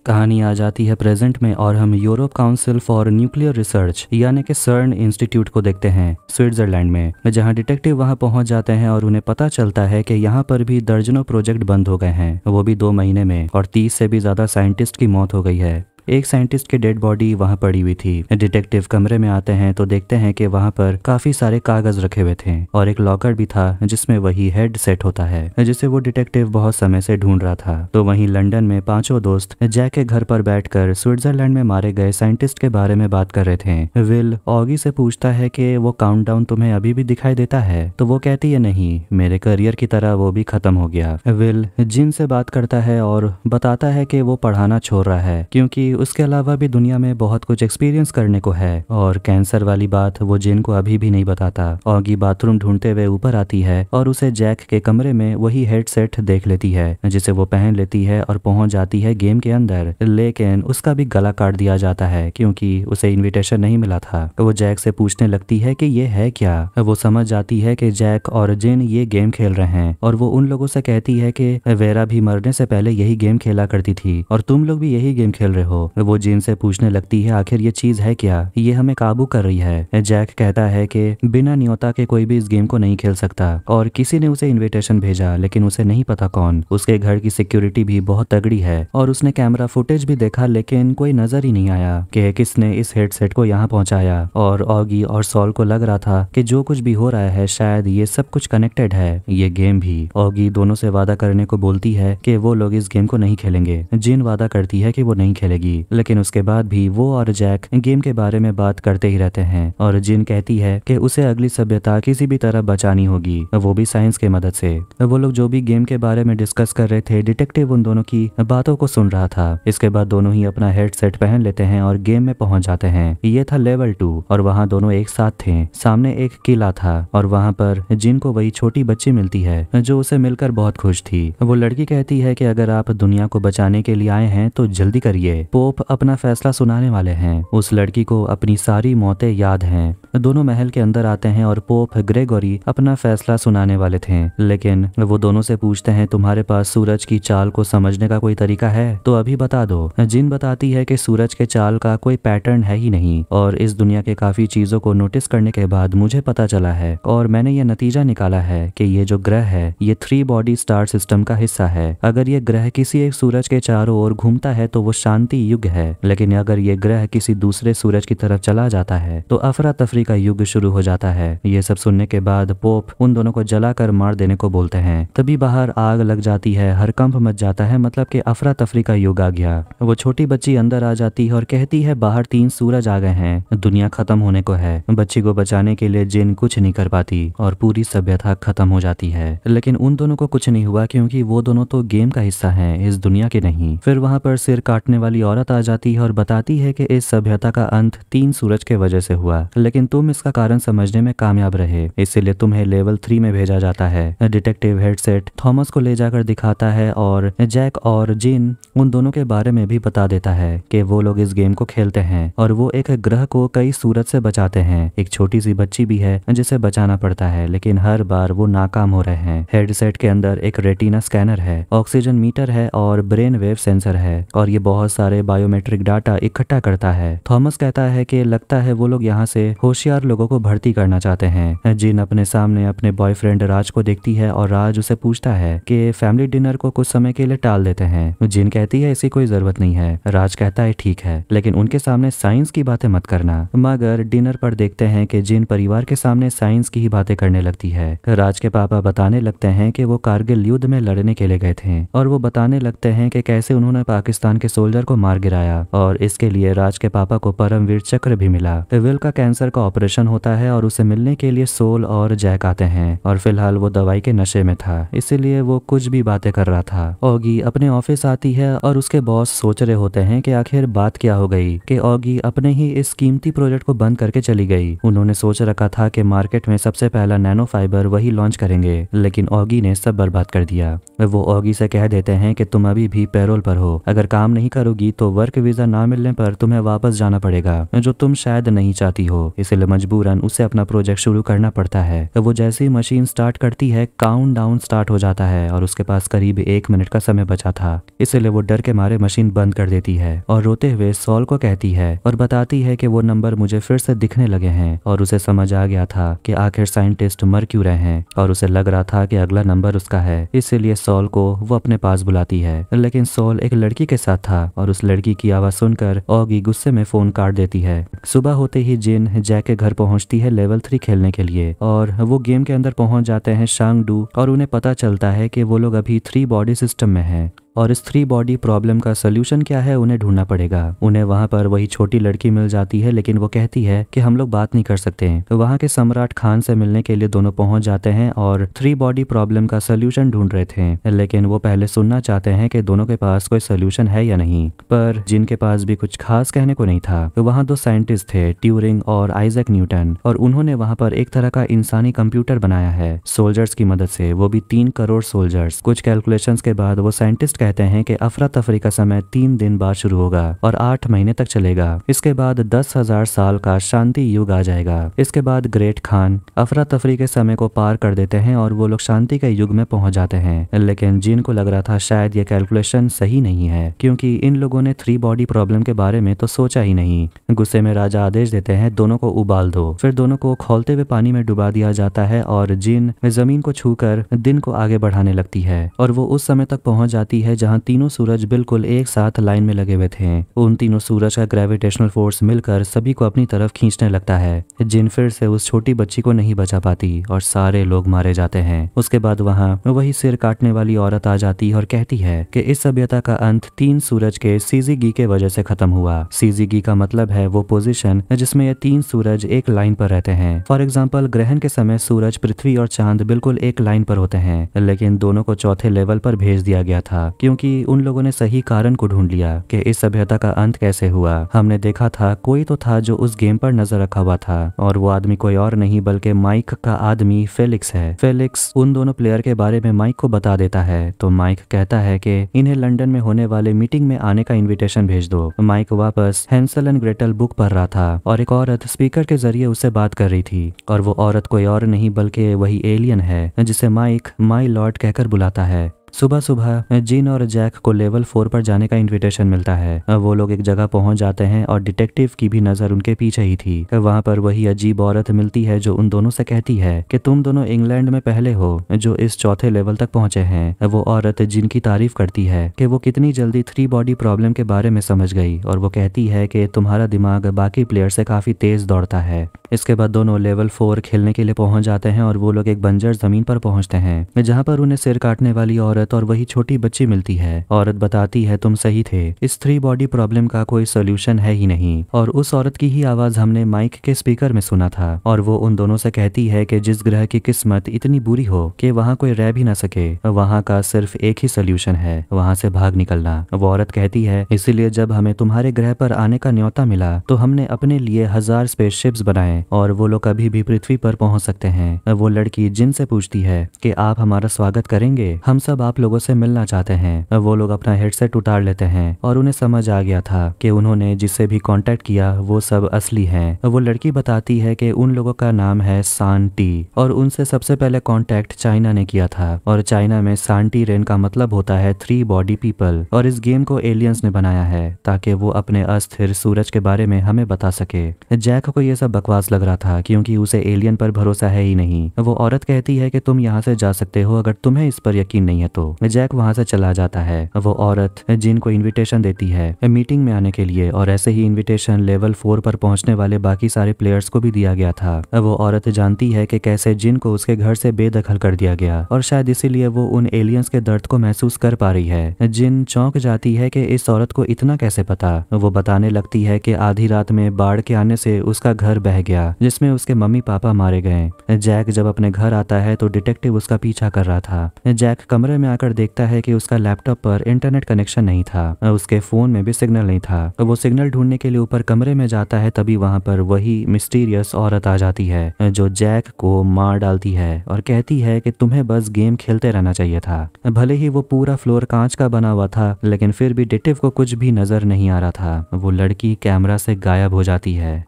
कहानी आ जाती है प्रेजेंट में और हम Europe council for nuclear research यानी कि सर्न इंस्टीट्यूट को देखते हैं स्विट्जरलैंड में जहां डिटेक्टिव वहां पहुंच जाते हैं और उन्हें पता चलता है कि यहां पर भी दर्जनों प्रोजेक्ट बंद हो गए हैं वो भी दो महीने में और तीस से भी ज्यादा साइंटिस्ट की मौत हो गई है एक साइंटिस्ट की डेड बॉडी वहाँ पड़ी हुई थी डिटेक्टिव कमरे में आते हैं तो देखते हैं कि वहाँ पर काफी सारे कागज रखे हुए थे और एक लॉकर भी था जिसमें वही हेड सेट होता है जिसे वो डिटेक्टिव बहुत समय से ढूंढ रहा था तो वहीं लंदन में पांचों दोस्त जैक के घर पर बैठकर स्विट्जरलैंड में मारे गए साइंटिस्ट के बारे में बात कर रहे थे विल ऑगी से पूछता है की वो काउंट तुम्हें अभी भी दिखाई देता है तो वो कहती है नहीं मेरे करियर की तरह वो भी खत्म हो गया विल जिन से बात करता है और बताता है कि वो पढ़ाना छोड़ रहा है क्योंकि उसके अलावा भी दुनिया में बहुत कुछ एक्सपीरियंस करने को है और कैंसर वाली बात वो जिन को अभी भी नहीं बताता ऑगी बाथरूम ढूंढते हुए ऊपर आती है और उसे जैक के कमरे में वही हेडसेट देख लेती है जिसे वो पहन लेती है और पहुंच जाती है गेम के अंदर लेकिन उसका भी गला काट दिया जाता है क्योंकि उसे इनविटेशन नहीं मिला था वो जैक से पूछने लगती है कि ये है क्या वो समझ जाती है कि जैक और जिन ये गेम खेल रहे हैं और वो उन लोगों से कहती है कि वेरा भी मरने से पहले यही गेम खेला करती थी और तुम लोग भी यही गेम खेल रहे हो वो जिन से पूछने लगती है आखिर ये चीज है क्या ये हमें काबू कर रही है जैक कहता है कि बिना न्योता के कोई भी इस गेम को नहीं खेल सकता और किसी ने उसे इनविटेशन भेजा लेकिन उसे नहीं पता कौन उसके घर की सिक्योरिटी भी बहुत तगड़ी है और उसने कैमरा फुटेज भी देखा लेकिन कोई नजर ही नहीं आया कि किसने इस हेडसेट को यहाँ पहुंचाया और ऑगी और सॉल को लग रहा था कि जो कुछ भी हो रहा है शायद ये सब कुछ कनेक्टेड है ये गेम भी ऑगी दोनों से वादा करने को बोलती है कि वो लोग इस गेम को नहीं खेलेंगे जिन वादा करती है कि वो नहीं खेलेगी थी लेकिन उसके बाद भी वो और जैक गेम के बारे में बात करते ही रहते हैं और जिन कहती है कि उसे अगली सभ्यता किसी भी तरह बचानी होगी वो भी साइंस के मदद से वो लोग जो भी गेम के बारे में डिस्कस कर रहे थे डिटेक्टिव उन दोनों की बातों को सुन रहा था इसके बाद दोनों ही अपना हेडसेट पहन लेते हैं और गेम में पहुंच जाते हैं ये था लेवल टू और वहाँ दोनों एक साथ थे सामने एक किला था और वहाँ पर जिन को वही छोटी बच्ची मिलती है जो उसे मिलकर बहुत खुश थी वो लड़की कहती है कि अगर आप दुनिया को बचाने के लिए आए हैं तो जल्दी करिए पो पोप अपना फैसला सुनाने वाले हैं उस लड़की को अपनी सारी मौतें याद हैं दोनों महल के अंदर आते हैं और पोप ग्रेगोरी अपना फैसला सुनाने वाले थे लेकिन वो दोनों से पूछते हैं तुम्हारे पास सूरज की चाल को समझने का कोई तरीका है तो अभी बता दो जिन बताती है कि सूरज के चाल का कोई पैटर्न है ही नहीं और इस दुनिया के काफी चीजों को नोटिस करने के बाद मुझे पता चला है और मैंने ये नतीजा निकाला है की ये जो ग्रह है ये थ्री बॉडी स्टार सिस्टम का हिस्सा है अगर ये ग्रह किसी एक सूरज के चारों ओर घूमता है तो वो शांति युग है लेकिन अगर ये ग्रह किसी दूसरे सूरज की तरफ चला जाता है तो अफरा तफरी का युग शुरू हो जाता है ये सब सुनने के बाद पोप उन दोनों को जलाकर मार देने को बोलते हैं तभी बाहर आग लग जाती है कंप मच जाता है मतलब कि अफरा तफरी का युग आ गया वो छोटी बच्ची अंदर आ जाती है और कहती है बाहर तीन सूरज आ गए हैं दुनिया खत्म होने को है बच्ची को बचाने के लिए जिन कुछ नहीं कर पाती और पूरी सभ्यता खत्म हो जाती है लेकिन उन दोनों को कुछ नहीं हुआ क्योंकि वो दोनों तो गेम का हिस्सा है इस दुनिया के नहीं फिर वहाँ पर सिर काटने वाली औरत बात आ जाती है और बताती है कि इस सभ्यता का अंत तीन सूरज के वजह से हुआ लेकिन तुम इसका कारण समझने में कामयाब रहे इसीलिए तुम्हें लेवल थ्री में भेजा जाता है डिटेक्टिव हेडसेट थॉमस को ले जाकर दिखाता है और जैक और जिन उन दोनों के बारे में भी बता देता है कि वो लोग इस गेम को खेलते हैं और वो एक ग्रह को कई सूरज से बचाते हैं एक छोटी सी बच्ची भी है जिसे बचाना पड़ता है लेकिन हर बार वो नाकाम हो रहे हैं हेडसेट के अंदर एक रेटिना स्कैनर है ऑक्सीजन मीटर है और ब्रेन वेव सेंसर है और ये बहुत सारे बायोमेट्रिक डाटा इकट्ठा करता है थॉमस कहता है कि लगता है वो लोग यहाँ से होशियार लोगों को भर्ती करना चाहते हैं जिन अपने सामने अपने बॉयफ्रेंड राज को देखती है और राज उसे पूछता है कि फैमिली डिनर को कुछ समय के लिए टाल देते हैं जिन कहती है इसकी कोई जरूरत नहीं है राज कहता है ठीक है लेकिन उनके सामने साइंस की बातें मत करना मगर डिनर पर देखते हैं कि जिन परिवार के सामने साइंस की ही बातें करने लगती है राज के पापा बताने लगते हैं कि वो कारगिल युद्ध में लड़ने के लिए गए थे और वो बताने लगते हैं कि कैसे उन्होंने पाकिस्तान के सोल्जर को मार मार गिराया और इसके लिए राज के पापा को परमवीर चक्र भी मिला विल का कैंसर का ऑपरेशन होता है और उसे मिलने के लिए सोल और जैक आते हैं और फिलहाल वो दवाई के नशे में था इसीलिए वो कुछ भी बातें कर रहा था ओगी अपने ऑफिस आती है और उसके बॉस सोच रहे होते हैं कि आखिर बात क्या हो गई कि ओगी अपने ही इस कीमती प्रोजेक्ट को बंद करके चली गई उन्होंने सोच रखा था कि मार्केट में सबसे पहला नैनो फाइबर वही लॉन्च करेंगे लेकिन ओगी ने सब बर्बाद कर दिया वो ओगी से कह देते हैं कि तुम अभी भी पेरोल पर हो अगर काम नहीं करोगी तो तो वर्क वीजा ना मिलने पर तुम्हें वापस जाना पड़ेगा जो तुम शायद नहीं चाहती हो इसलिए मजबूरन उसे अपना प्रोजेक्ट शुरू करना पड़ता है वो जैसे ही मशीन स्टार्ट करती है काउंट स्टार्ट हो जाता है और उसके पास करीब एक मिनट का समय बचा था इसलिए वो डर के मारे मशीन बंद कर देती है और रोते हुए सॉल को कहती है और बताती है की वो नंबर मुझे फिर से दिखने लगे हैं और उसे समझ आ गया था कि आखिर साइंटिस्ट मर क्यों रहे हैं और उसे लग रहा था कि अगला नंबर उसका है इसीलिए सॉल को वो अपने पास बुलाती है लेकिन सॉल एक लड़की के साथ था और उस लड़की लड़की की आवाज सुनकर ऑगी गुस्से में फोन काट देती है सुबह होते ही जिन जैक के घर पहुंचती है लेवल थ्री खेलने के लिए और वो गेम के अंदर पहुंच जाते हैं शांग डू और उन्हें पता चलता है कि वो लोग अभी थ्री बॉडी सिस्टम में है और इस थ्री बॉडी प्रॉब्लम का सोल्यूशन क्या है उन्हें ढूंढना पड़ेगा उन्हें वहाँ पर वही छोटी लड़की मिल जाती है लेकिन वो कहती है कि हम लोग बात नहीं कर सकते हैं तो वहाँ के सम्राट खान से मिलने के लिए दोनों पहुंच जाते हैं और थ्री बॉडी प्रॉब्लम का सोल्यूशन ढूंढ रहे थे लेकिन वो पहले सुनना चाहते हैं कि दोनों के पास कोई सोल्यूशन है या नहीं पर जिनके पास भी कुछ खास कहने को नहीं था तो वहाँ दो साइंटिस्ट थे ट्यूरिंग और आइजक न्यूटन और उन्होंने वहाँ पर एक तरह का इंसानी कंप्यूटर बनाया है सोल्जर्स की मदद से वो भी तीन करोड़ सोल्जर्स कुछ कैलकुलेशंस के बाद वो साइंटिस्ट कहते हैं कि अफरा तफरी का समय तीन दिन बाद शुरू होगा और आठ महीने तक चलेगा इसके बाद दस हजार साल का शांति युग आ जाएगा इसके बाद ग्रेट खान अफरा तफरी के समय को पार कर देते हैं और वो लोग शांति के युग में पहुंच जाते हैं लेकिन जिन को लग रहा था शायद ये कैलकुलेशन सही नहीं है क्योंकि इन लोगों ने थ्री बॉडी प्रॉब्लम के बारे में तो सोचा ही नहीं गुस्से में राजा आदेश देते हैं दोनों को उबाल दो फिर दोनों को खोलते हुए पानी में डुबा दिया जाता है और जिन जमीन को छूकर दिन को आगे बढ़ाने लगती है और वो उस समय तक पहुंच जाती है है जहां तीनों सूरज बिल्कुल एक साथ लाइन में लगे हुए थे उन तीनों सूरज का ग्रेविटेशनल फोर्स मिलकर सभी को अपनी तरफ खींचने लगता है जिन फिर से उस छोटी बच्ची को नहीं बचा पाती और सारे लोग मारे जाते हैं उसके बाद वहाँ वही सिर काटने वाली औरत आ जाती है और कहती है कि इस सभ्यता का अंत तीन सूरज के सीजीगी के वजह से खत्म हुआ सीजीगी का मतलब है वो पोजीशन जिसमें ये तीन सूरज एक लाइन पर रहते हैं फॉर एग्जाम्पल ग्रहण के समय सूरज पृथ्वी और चांद बिल्कुल एक लाइन पर होते हैं लेकिन दोनों को चौथे लेवल पर भेज दिया गया था क्योंकि उन लोगों ने सही कारण को ढूंढ लिया कि इस सभ्यता का अंत कैसे हुआ हमने देखा था कोई तो था जो उस गेम पर नजर रखा हुआ था और वो आदमी कोई और नहीं बल्कि माइक का आदमी फेलिक्स है फेलिक्स उन दोनों प्लेयर के बारे में माइक को बता देता है तो माइक कहता है कि इन्हें लंदन में होने वाले मीटिंग में आने का इनविटेशन भेज दो माइक वापस हैंसल एंड ग्रेटल बुक पढ़ रहा था और एक औरत स्पीकर के जरिए उससे बात कर रही थी और वो औरत कोई और नहीं बल्कि वही एलियन है जिसे माइक माई लॉर्ड कहकर बुलाता है सुबह सुबह जिन और जैक को लेवल फोर पर जाने का इन्विटेशन मिलता है वो लोग एक जगह पहुंच जाते हैं और डिटेक्टिव की भी नजर उनके पीछे ही थी वहाँ पर वही अजीब औरत मिलती है जो उन दोनों से कहती है कि तुम दोनों इंग्लैंड में पहले हो जो इस चौथे लेवल तक पहुंचे हैं वो औरत जिनकी तारीफ करती है कि वो कितनी जल्दी थ्री बॉडी प्रॉब्लम के बारे में समझ गई और वो कहती है कि तुम्हारा दिमाग बाकी प्लेयर से काफी तेज दौड़ता है इसके बाद दोनों लेवल फोर खेलने के लिए पहुंच जाते हैं और वो लोग एक बंजर जमीन पर पहुंचते हैं जहाँ पर उन्हें सिर काटने वाली औरत औरत और वही छोटी बच्ची मिलती है औरत बताती है तुम सही थे इस थ्री बॉडी प्रॉब्लम का कोई सोल्यूशन है ही नहीं और उस औरत की ही आवाज हमने माइक के स्पीकर में सुना था और वो उन दोनों से कहती है कि जिस ग्रह की किस्मत इतनी बुरी हो कि वहाँ कोई रह भी ना सके वहाँ का सिर्फ एक ही सोल्यूशन है वहाँ से भाग निकलना वो औरत कहती है इसीलिए जब हमें तुम्हारे ग्रह पर आने का न्योता मिला तो हमने अपने लिए हजार स्पेसशिप्स बनाए और वो लोग अभी भी पृथ्वी पर पहुंच सकते हैं वो लड़की जिन से पूछती है कि आप हमारा स्वागत करेंगे हम सब आप आप लोगों से मिलना चाहते हैं वो लोग अपना हेडसेट उतार लेते हैं और उन्हें समझ आ गया था कि उन्होंने जिससे भी कांटेक्ट किया वो सब असली हैं वो लड़की बताती है कि उन लोगों का नाम है सांटी और उनसे सबसे पहले कांटेक्ट चाइना ने किया था और चाइना में सांटी रेन का मतलब होता है थ्री बॉडी पीपल और इस गेम को एलियंस ने बनाया है ताकि वो अपने अस्थिर सूरज के बारे में हमें बता सके जैक को यह सब बकवास लग रहा था क्योंकि उसे एलियन पर भरोसा है ही नहीं वो औरत कहती है कि तुम यहाँ से जा सकते हो अगर तुम्हें इस पर यकीन नहीं है तो जैक वहाँ से चला जाता है वो औरत जिन को इन्विटेशन देती है मीटिंग में आने के लिए और ऐसे ही इन्विटेशन लेवल फोर पर पहुँचने वाले बाकी सारे प्लेयर्स को भी दिया गया था वो औरत जानती है की कैसे जिन को उसके घर से बेदखल कर दिया गया और शायद इसीलिए वो उन एलियंस के दर्द को महसूस कर पा रही है जिन चौंक जाती है की इस औरत को इतना कैसे पता वो बताने लगती है की आधी रात में बाढ़ के आने से उसका घर बह गया जिसमें उसके मम्मी पापा मारे गए जैक जब अपने घर आता है तो डिटेक्टिव उसका पीछा कर रहा था जैक कमरे में में आकर देखता है कि उसका लैपटॉप पर इंटरनेट कनेक्शन नहीं था उसके फोन में भी सिग्नल नहीं था वो सिग्नल ढूंढने के लिए ऊपर कमरे में जाता है तभी वहाँ पर वही मिस्टीरियस औरत आ जाती है जो जैक को मार डालती है और कहती है कि तुम्हें बस गेम खेलते रहना चाहिए था भले ही वो पूरा फ्लोर कांच का बना हुआ था लेकिन फिर भी डिटिव को कुछ भी नजर नहीं आ रहा था वो लड़की कैमरा से गायब हो जाती है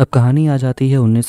अब कहानी आ जाती है उन्नीस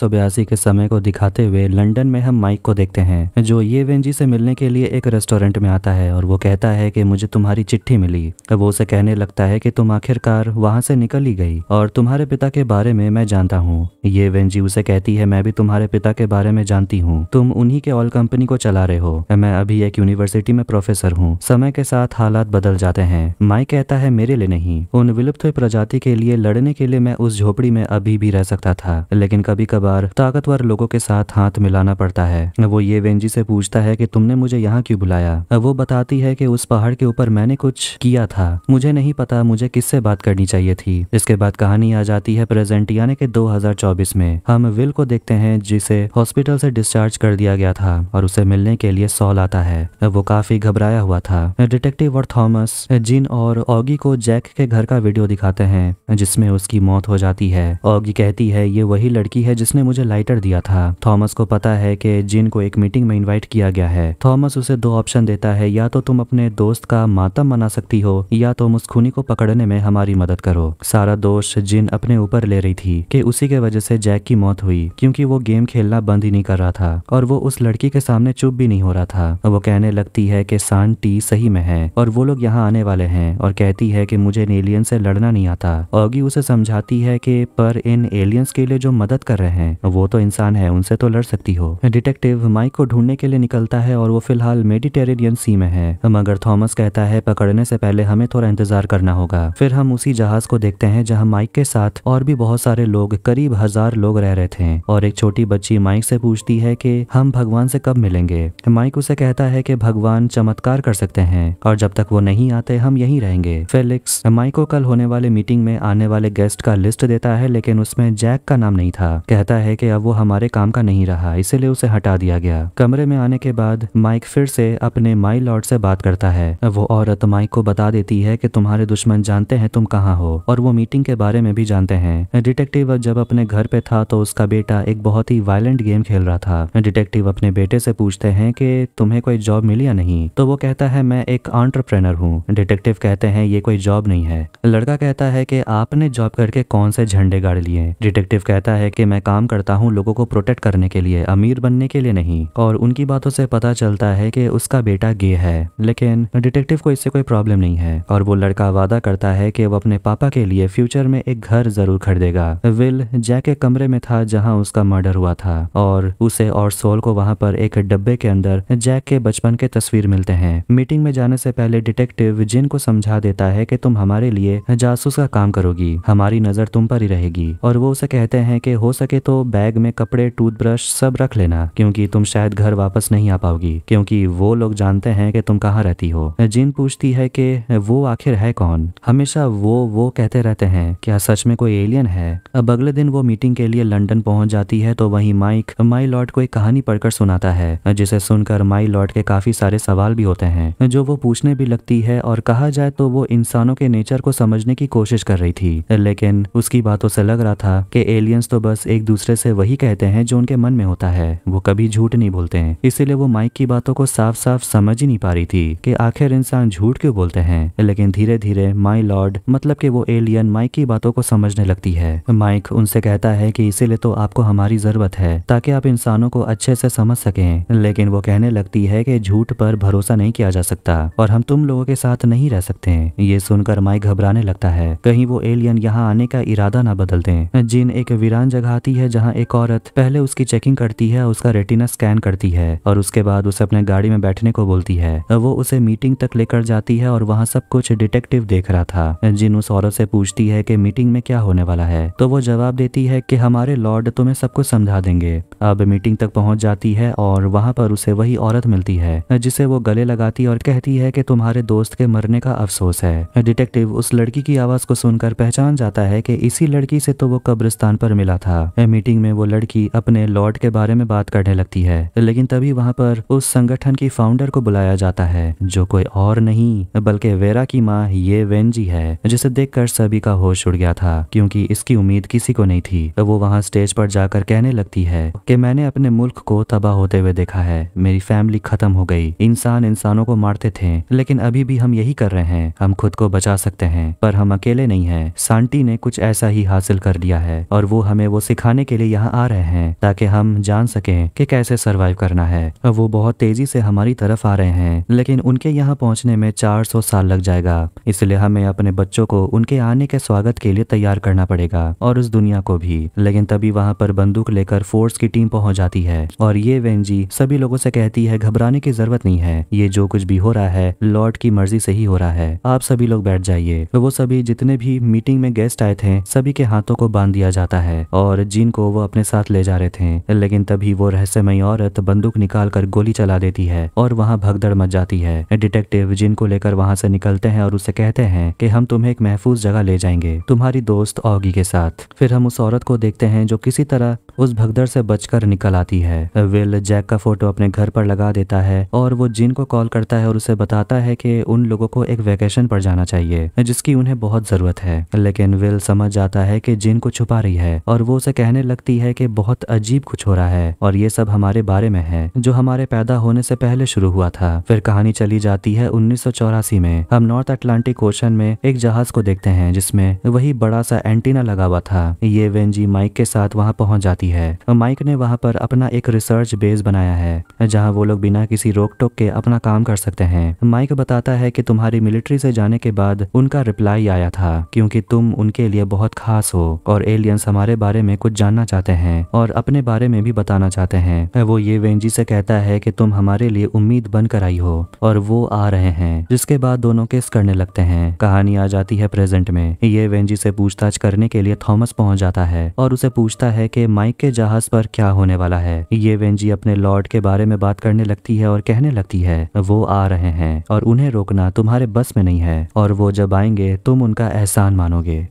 के समय को दिखाते हुए लंदन में हम माइक को देखते हैं जो ये वेंजी से मिलने के लिए एक रेस्टोरेंट में आता है और वो कहता है कि मुझे तुम्हारी चिट्ठी मिली अब वो उसे कहने लगता है कि तुम आखिरकार वहाँ से निकल ही गई और तुम्हारे पिता के बारे में मैं जानता हूँ ये वेंजी उसे कहती है मैं भी तुम्हारे पिता के बारे में जानती हूँ तुम उन्हीं के ऑयल कंपनी को चला रहे हो मैं अभी एक यूनिवर्सिटी में प्रोफेसर हूँ समय के साथ हालात बदल जाते हैं माइक कहता है मेरे लिए नहीं उन विलुप्त हुई प्रजाति के लिए लड़ने के लिए मैं उस झोपड़ी में अभी भी रह सकता था लेकिन कभी कभार ताकतवर लोगों के साथ हाथ मिलाना पड़ता है वो ये वेंजी से पूछता है कि तुमने मुझे यहाँ क्यों बुलाया वो बताती है कि उस पहाड़ के ऊपर मैंने कुछ किया था मुझे नहीं पता मुझे किससे बात करनी चाहिए थी इसके बाद कहानी आ जाती है प्रेजेंट यानी के 2024 में हम विल को देखते हैं जिसे हॉस्पिटल से डिस्चार्ज कर दिया गया था और उसे मिलने के लिए सॉल आता है वो काफी घबराया हुआ था डिटेक्टिव और थॉमस जिन और ऑगी को जैक के घर का वीडियो दिखाते हैं जिसमें उसकी मौत हो जाती है ऑगी कहती लड़की है ये वही लड़की है जिसने मुझे लाइटर दिया था थॉमस को पता है कि जिन को एक मीटिंग में इनवाइट किया गया है थॉमस उसे दो ऑप्शन देता है या तो तुम अपने दोस्त का मातम मना सकती हो या तो उस खूनी को पकड़ने में हमारी मदद करो सारा दोष जिन अपने ऊपर ले रही थी कि उसी के वजह से जैक की मौत हुई क्योंकि वो गेम खेलना बंद ही नहीं कर रहा था और वो उस लड़की के सामने चुप भी नहीं हो रहा था वो कहने लगती है कि सांटी सही में है और वो लोग यहाँ आने वाले हैं और कहती है कि मुझे एलियन से लड़ना नहीं आता ऑगी उसे समझाती है कि पर इन एलियन एलियंस के लिए जो मदद कर रहे हैं वो तो इंसान है उनसे तो लड़ सकती हो डिटेक्टिव माइक को ढूंढने के लिए निकलता है और वो फिलहाल मेडिटेरेनियन सी में है मगर थॉमस कहता है पकड़ने से पहले हमें थोड़ा इंतजार करना होगा फिर हम उसी जहाज को देखते हैं जहाँ माइक के साथ और भी बहुत सारे लोग करीब हजार लोग रह रहे थे और एक छोटी बच्ची माइक से पूछती है कि हम भगवान से कब मिलेंगे माइक उसे कहता है कि भगवान चमत्कार कर सकते हैं और जब तक वो नहीं आते हम यहीं रहेंगे फेलिक्स माइक को कल होने वाले मीटिंग में आने वाले गेस्ट का लिस्ट देता है लेकिन उसमें जैक का नाम नहीं था कहता है कि अब वो हमारे काम का नहीं रहा इसीलिए उसे हटा दिया गया कमरे में आने के बाद माइक फिर से अपने माई लॉर्ड से बात करता है वो औरत माइक को बता देती है कि तुम्हारे दुश्मन जानते हैं तुम कहाँ हो और वो मीटिंग के बारे में भी जानते हैं डिटेक्टिव जब अपने घर पे था तो उसका बेटा एक बहुत ही वायलेंट गेम खेल रहा था डिटेक्टिव अपने बेटे से पूछते हैं कि तुम्हें कोई जॉब मिली या नहीं तो वो कहता है मैं एक ऑन्टरप्रेनर हूँ डिटेक्टिव कहते हैं ये कोई जॉब नहीं है लड़का कहता है कि आपने जॉब करके कौन से झंडे गाड़ लिए डिटेक्टिव कहता है कि मैं काम करता हूँ लोगों को प्रोटेक्ट करने के लिए अमीर बनने के लिए नहीं और उनकी बातों से पता चलता है कि उसका बेटा गे है लेकिन डिटेक्टिव को इससे कोई प्रॉब्लम नहीं है और वो लड़का वादा करता है कि वो अपने पापा के लिए फ्यूचर में एक घर जरूर खरीदेगा विल जैक के कमरे में था जहाँ उसका मर्डर हुआ था और उसे और सोल को वहाँ पर एक डब्बे के अंदर जैक के बचपन के तस्वीर मिलते हैं मीटिंग में जाने से पहले डिटेक्टिव जिन को समझा देता है कि तुम हमारे लिए जासूस का काम करोगी हमारी नजर तुम पर ही रहेगी और वो उसे से कहते हैं कि हो सके तो बैग में कपड़े टूथब्रश सब रख लेना क्योंकि तुम शायद घर वापस नहीं आ पाओगी क्योंकि वो लोग जानते हैं कि तुम कहाँ रहती हो जिन पूछती है कि वो आखिर है कौन हमेशा वो वो कहते रहते हैं क्या सच में कोई एलियन है अब अगले दिन वो मीटिंग के लिए लंडन पहुंच जाती है तो वही माइक माई लॉर्ड को एक कहानी पढ़कर सुनाता है जिसे सुनकर माई लॉर्ड के काफी सारे सवाल भी होते हैं जो वो पूछने भी लगती है और कहा जाए तो वो इंसानों के नेचर को समझने की कोशिश कर रही थी लेकिन उसकी बातों से लग रहा था के एलियंस तो बस एक दूसरे से वही कहते हैं जो उनके मन में होता है वो कभी झूठ नहीं बोलते हैं इसीलिए वो माइक की बातों को साफ साफ समझ ही नहीं पा रही थी कि आखिर इंसान झूठ क्यों बोलते हैं लेकिन धीरे धीरे माई लॉर्ड मतलब कि वो एलियन माइक की बातों को समझने लगती है माइक उनसे कहता है कि इसीलिए तो आपको हमारी जरूरत है ताकि आप इंसानों को अच्छे से समझ सकें लेकिन वो कहने लगती है कि झूठ पर भरोसा नहीं किया जा सकता और हम तुम लोगों के साथ नहीं रह सकते ये सुनकर माइक घबराने लगता है कहीं वो एलियन यहाँ आने का इरादा ना बदलते जिन दिन एक वीरान जगह आती है जहाँ एक औरत पहले उसकी चेकिंग करती है उसका रेटिना स्कैन करती है और उसके बाद उसे अपने गाड़ी में बैठने को बोलती है वो उसे मीटिंग तक लेकर जाती है और वहाँ सब कुछ डिटेक्टिव देख रहा था जिन उस औरत से पूछती है की मीटिंग में क्या होने वाला है तो वो जवाब देती है की हमारे लॉर्ड तुम्हें सब कुछ समझा देंगे अब मीटिंग तक पहुँच जाती है और वहाँ पर उसे वही औरत मिलती है जिसे वो गले लगाती और कहती है की तुम्हारे दोस्त के मरने का अफसोस है डिटेक्टिव उस लड़की की आवाज को सुनकर पहचान जाता है की इसी लड़की से तो वो कब्र कब्रिस्तान पर मिला था मीटिंग में वो लड़की अपने लॉर्ड के बारे में बात करने लगती है लेकिन तभी वहाँ पर उस संगठन की फाउंडर को बुलाया जाता है जो कोई और नहीं बल्कि वेरा की माँ ये वेंजी है जिसे देख सभी का होश उड़ गया था क्योंकि इसकी उम्मीद किसी को नहीं थी वो वहाँ स्टेज पर जाकर कहने लगती है की मैंने अपने मुल्क को तबाह होते हुए देखा है मेरी फैमिली खत्म हो गई इंसान इंसानों को मारते थे लेकिन अभी भी हम यही कर रहे हैं हम खुद को बचा सकते हैं पर हम अकेले नहीं हैं सांटी ने कुछ ऐसा ही हासिल कर लिया है है और वो हमें वो सिखाने के लिए यहाँ आ रहे हैं ताकि हम जान सकें कि कैसे सरवाइव करना है वो बहुत तेजी से हमारी तरफ आ रहे हैं लेकिन उनके यहाँ पहुँचने में 400 साल लग जाएगा इसलिए हमें अपने बच्चों को उनके आने के स्वागत के लिए तैयार करना पड़ेगा और उस दुनिया को भी लेकिन तभी वहाँ पर बंदूक लेकर फोर्स की टीम पहुँच जाती है और ये वेंजी सभी लोगों से कहती है घबराने की जरूरत नहीं है ये जो कुछ भी हो रहा है लॉर्ड की मर्जी से ही हो रहा है आप सभी लोग बैठ जाइए वो सभी जितने भी मीटिंग में गेस्ट आए थे सभी के हाथों को बांध दिया दिया जाता है और जीन को वो अपने साथ ले जा रहे थे लेकिन तभी वो रहस्यमय औरत बंदूक निकाल कर गोली चला देती है और वहाँ भगदड़ मच जाती है डिटेक्टिव जिन को लेकर वहाँ से निकलते हैं और उसे कहते हैं कि हम तुम्हें एक महफूज जगह ले जाएंगे तुम्हारी दोस्त औगी के साथ फिर हम उस औरत को देखते हैं जो किसी तरह उस भगदड़ से बचकर निकल आती है विल जैक का फोटो अपने घर पर लगा देता है और वो जिन को कॉल करता है और उसे बताता है कि उन लोगों को एक वैकेशन पर जाना चाहिए जिसकी उन्हें बहुत जरूरत है लेकिन विल समझ जाता है कि जिन को छुपा रही है और वो उसे कहने लगती है कि बहुत अजीब कुछ हो रहा है और ये सब हमारे बारे में है जो हमारे पैदा होने से पहले शुरू हुआ था फिर कहानी चली जाती है उन्नीस में हम नॉर्थ अटलांटिक ओशन में एक जहाज को देखते हैं जिसमे वही बड़ा सा एंटीना लगा हुआ था ये वेंजी माइक के साथ वहाँ पहुँच जाती होती है माइक ने वहाँ पर अपना एक रिसर्च बेस बनाया है जहाँ वो लोग बिना किसी रोक टोक के अपना काम कर सकते हैं माइक बताता है कि तुम्हारी मिलिट्री से जाने के बाद उनका रिप्लाई आया था क्योंकि तुम उनके लिए बहुत खास हो और एलियंस हमारे बारे में कुछ जानना चाहते हैं और अपने बारे में भी बताना चाहते हैं वो ये वेंजी से कहता है कि तुम हमारे लिए उम्मीद बनकर आई हो और वो आ रहे हैं जिसके बाद दोनों केस करने लगते हैं कहानी आ जाती है प्रेजेंट में ये वेंजी से पूछताछ करने के लिए थॉमस पहुंच जाता है और उसे पूछता है कि माइक के जहाज पर क्या होने वाला है ये वेंजी अपने लॉर्ड के बारे में बात करने लगती है और कहने लगती है वो आ रहे हैं और उन्हें रोकना तुम्हारे बस में नहीं है और वो जब आएंगे तुम उनका एहसान मानोगे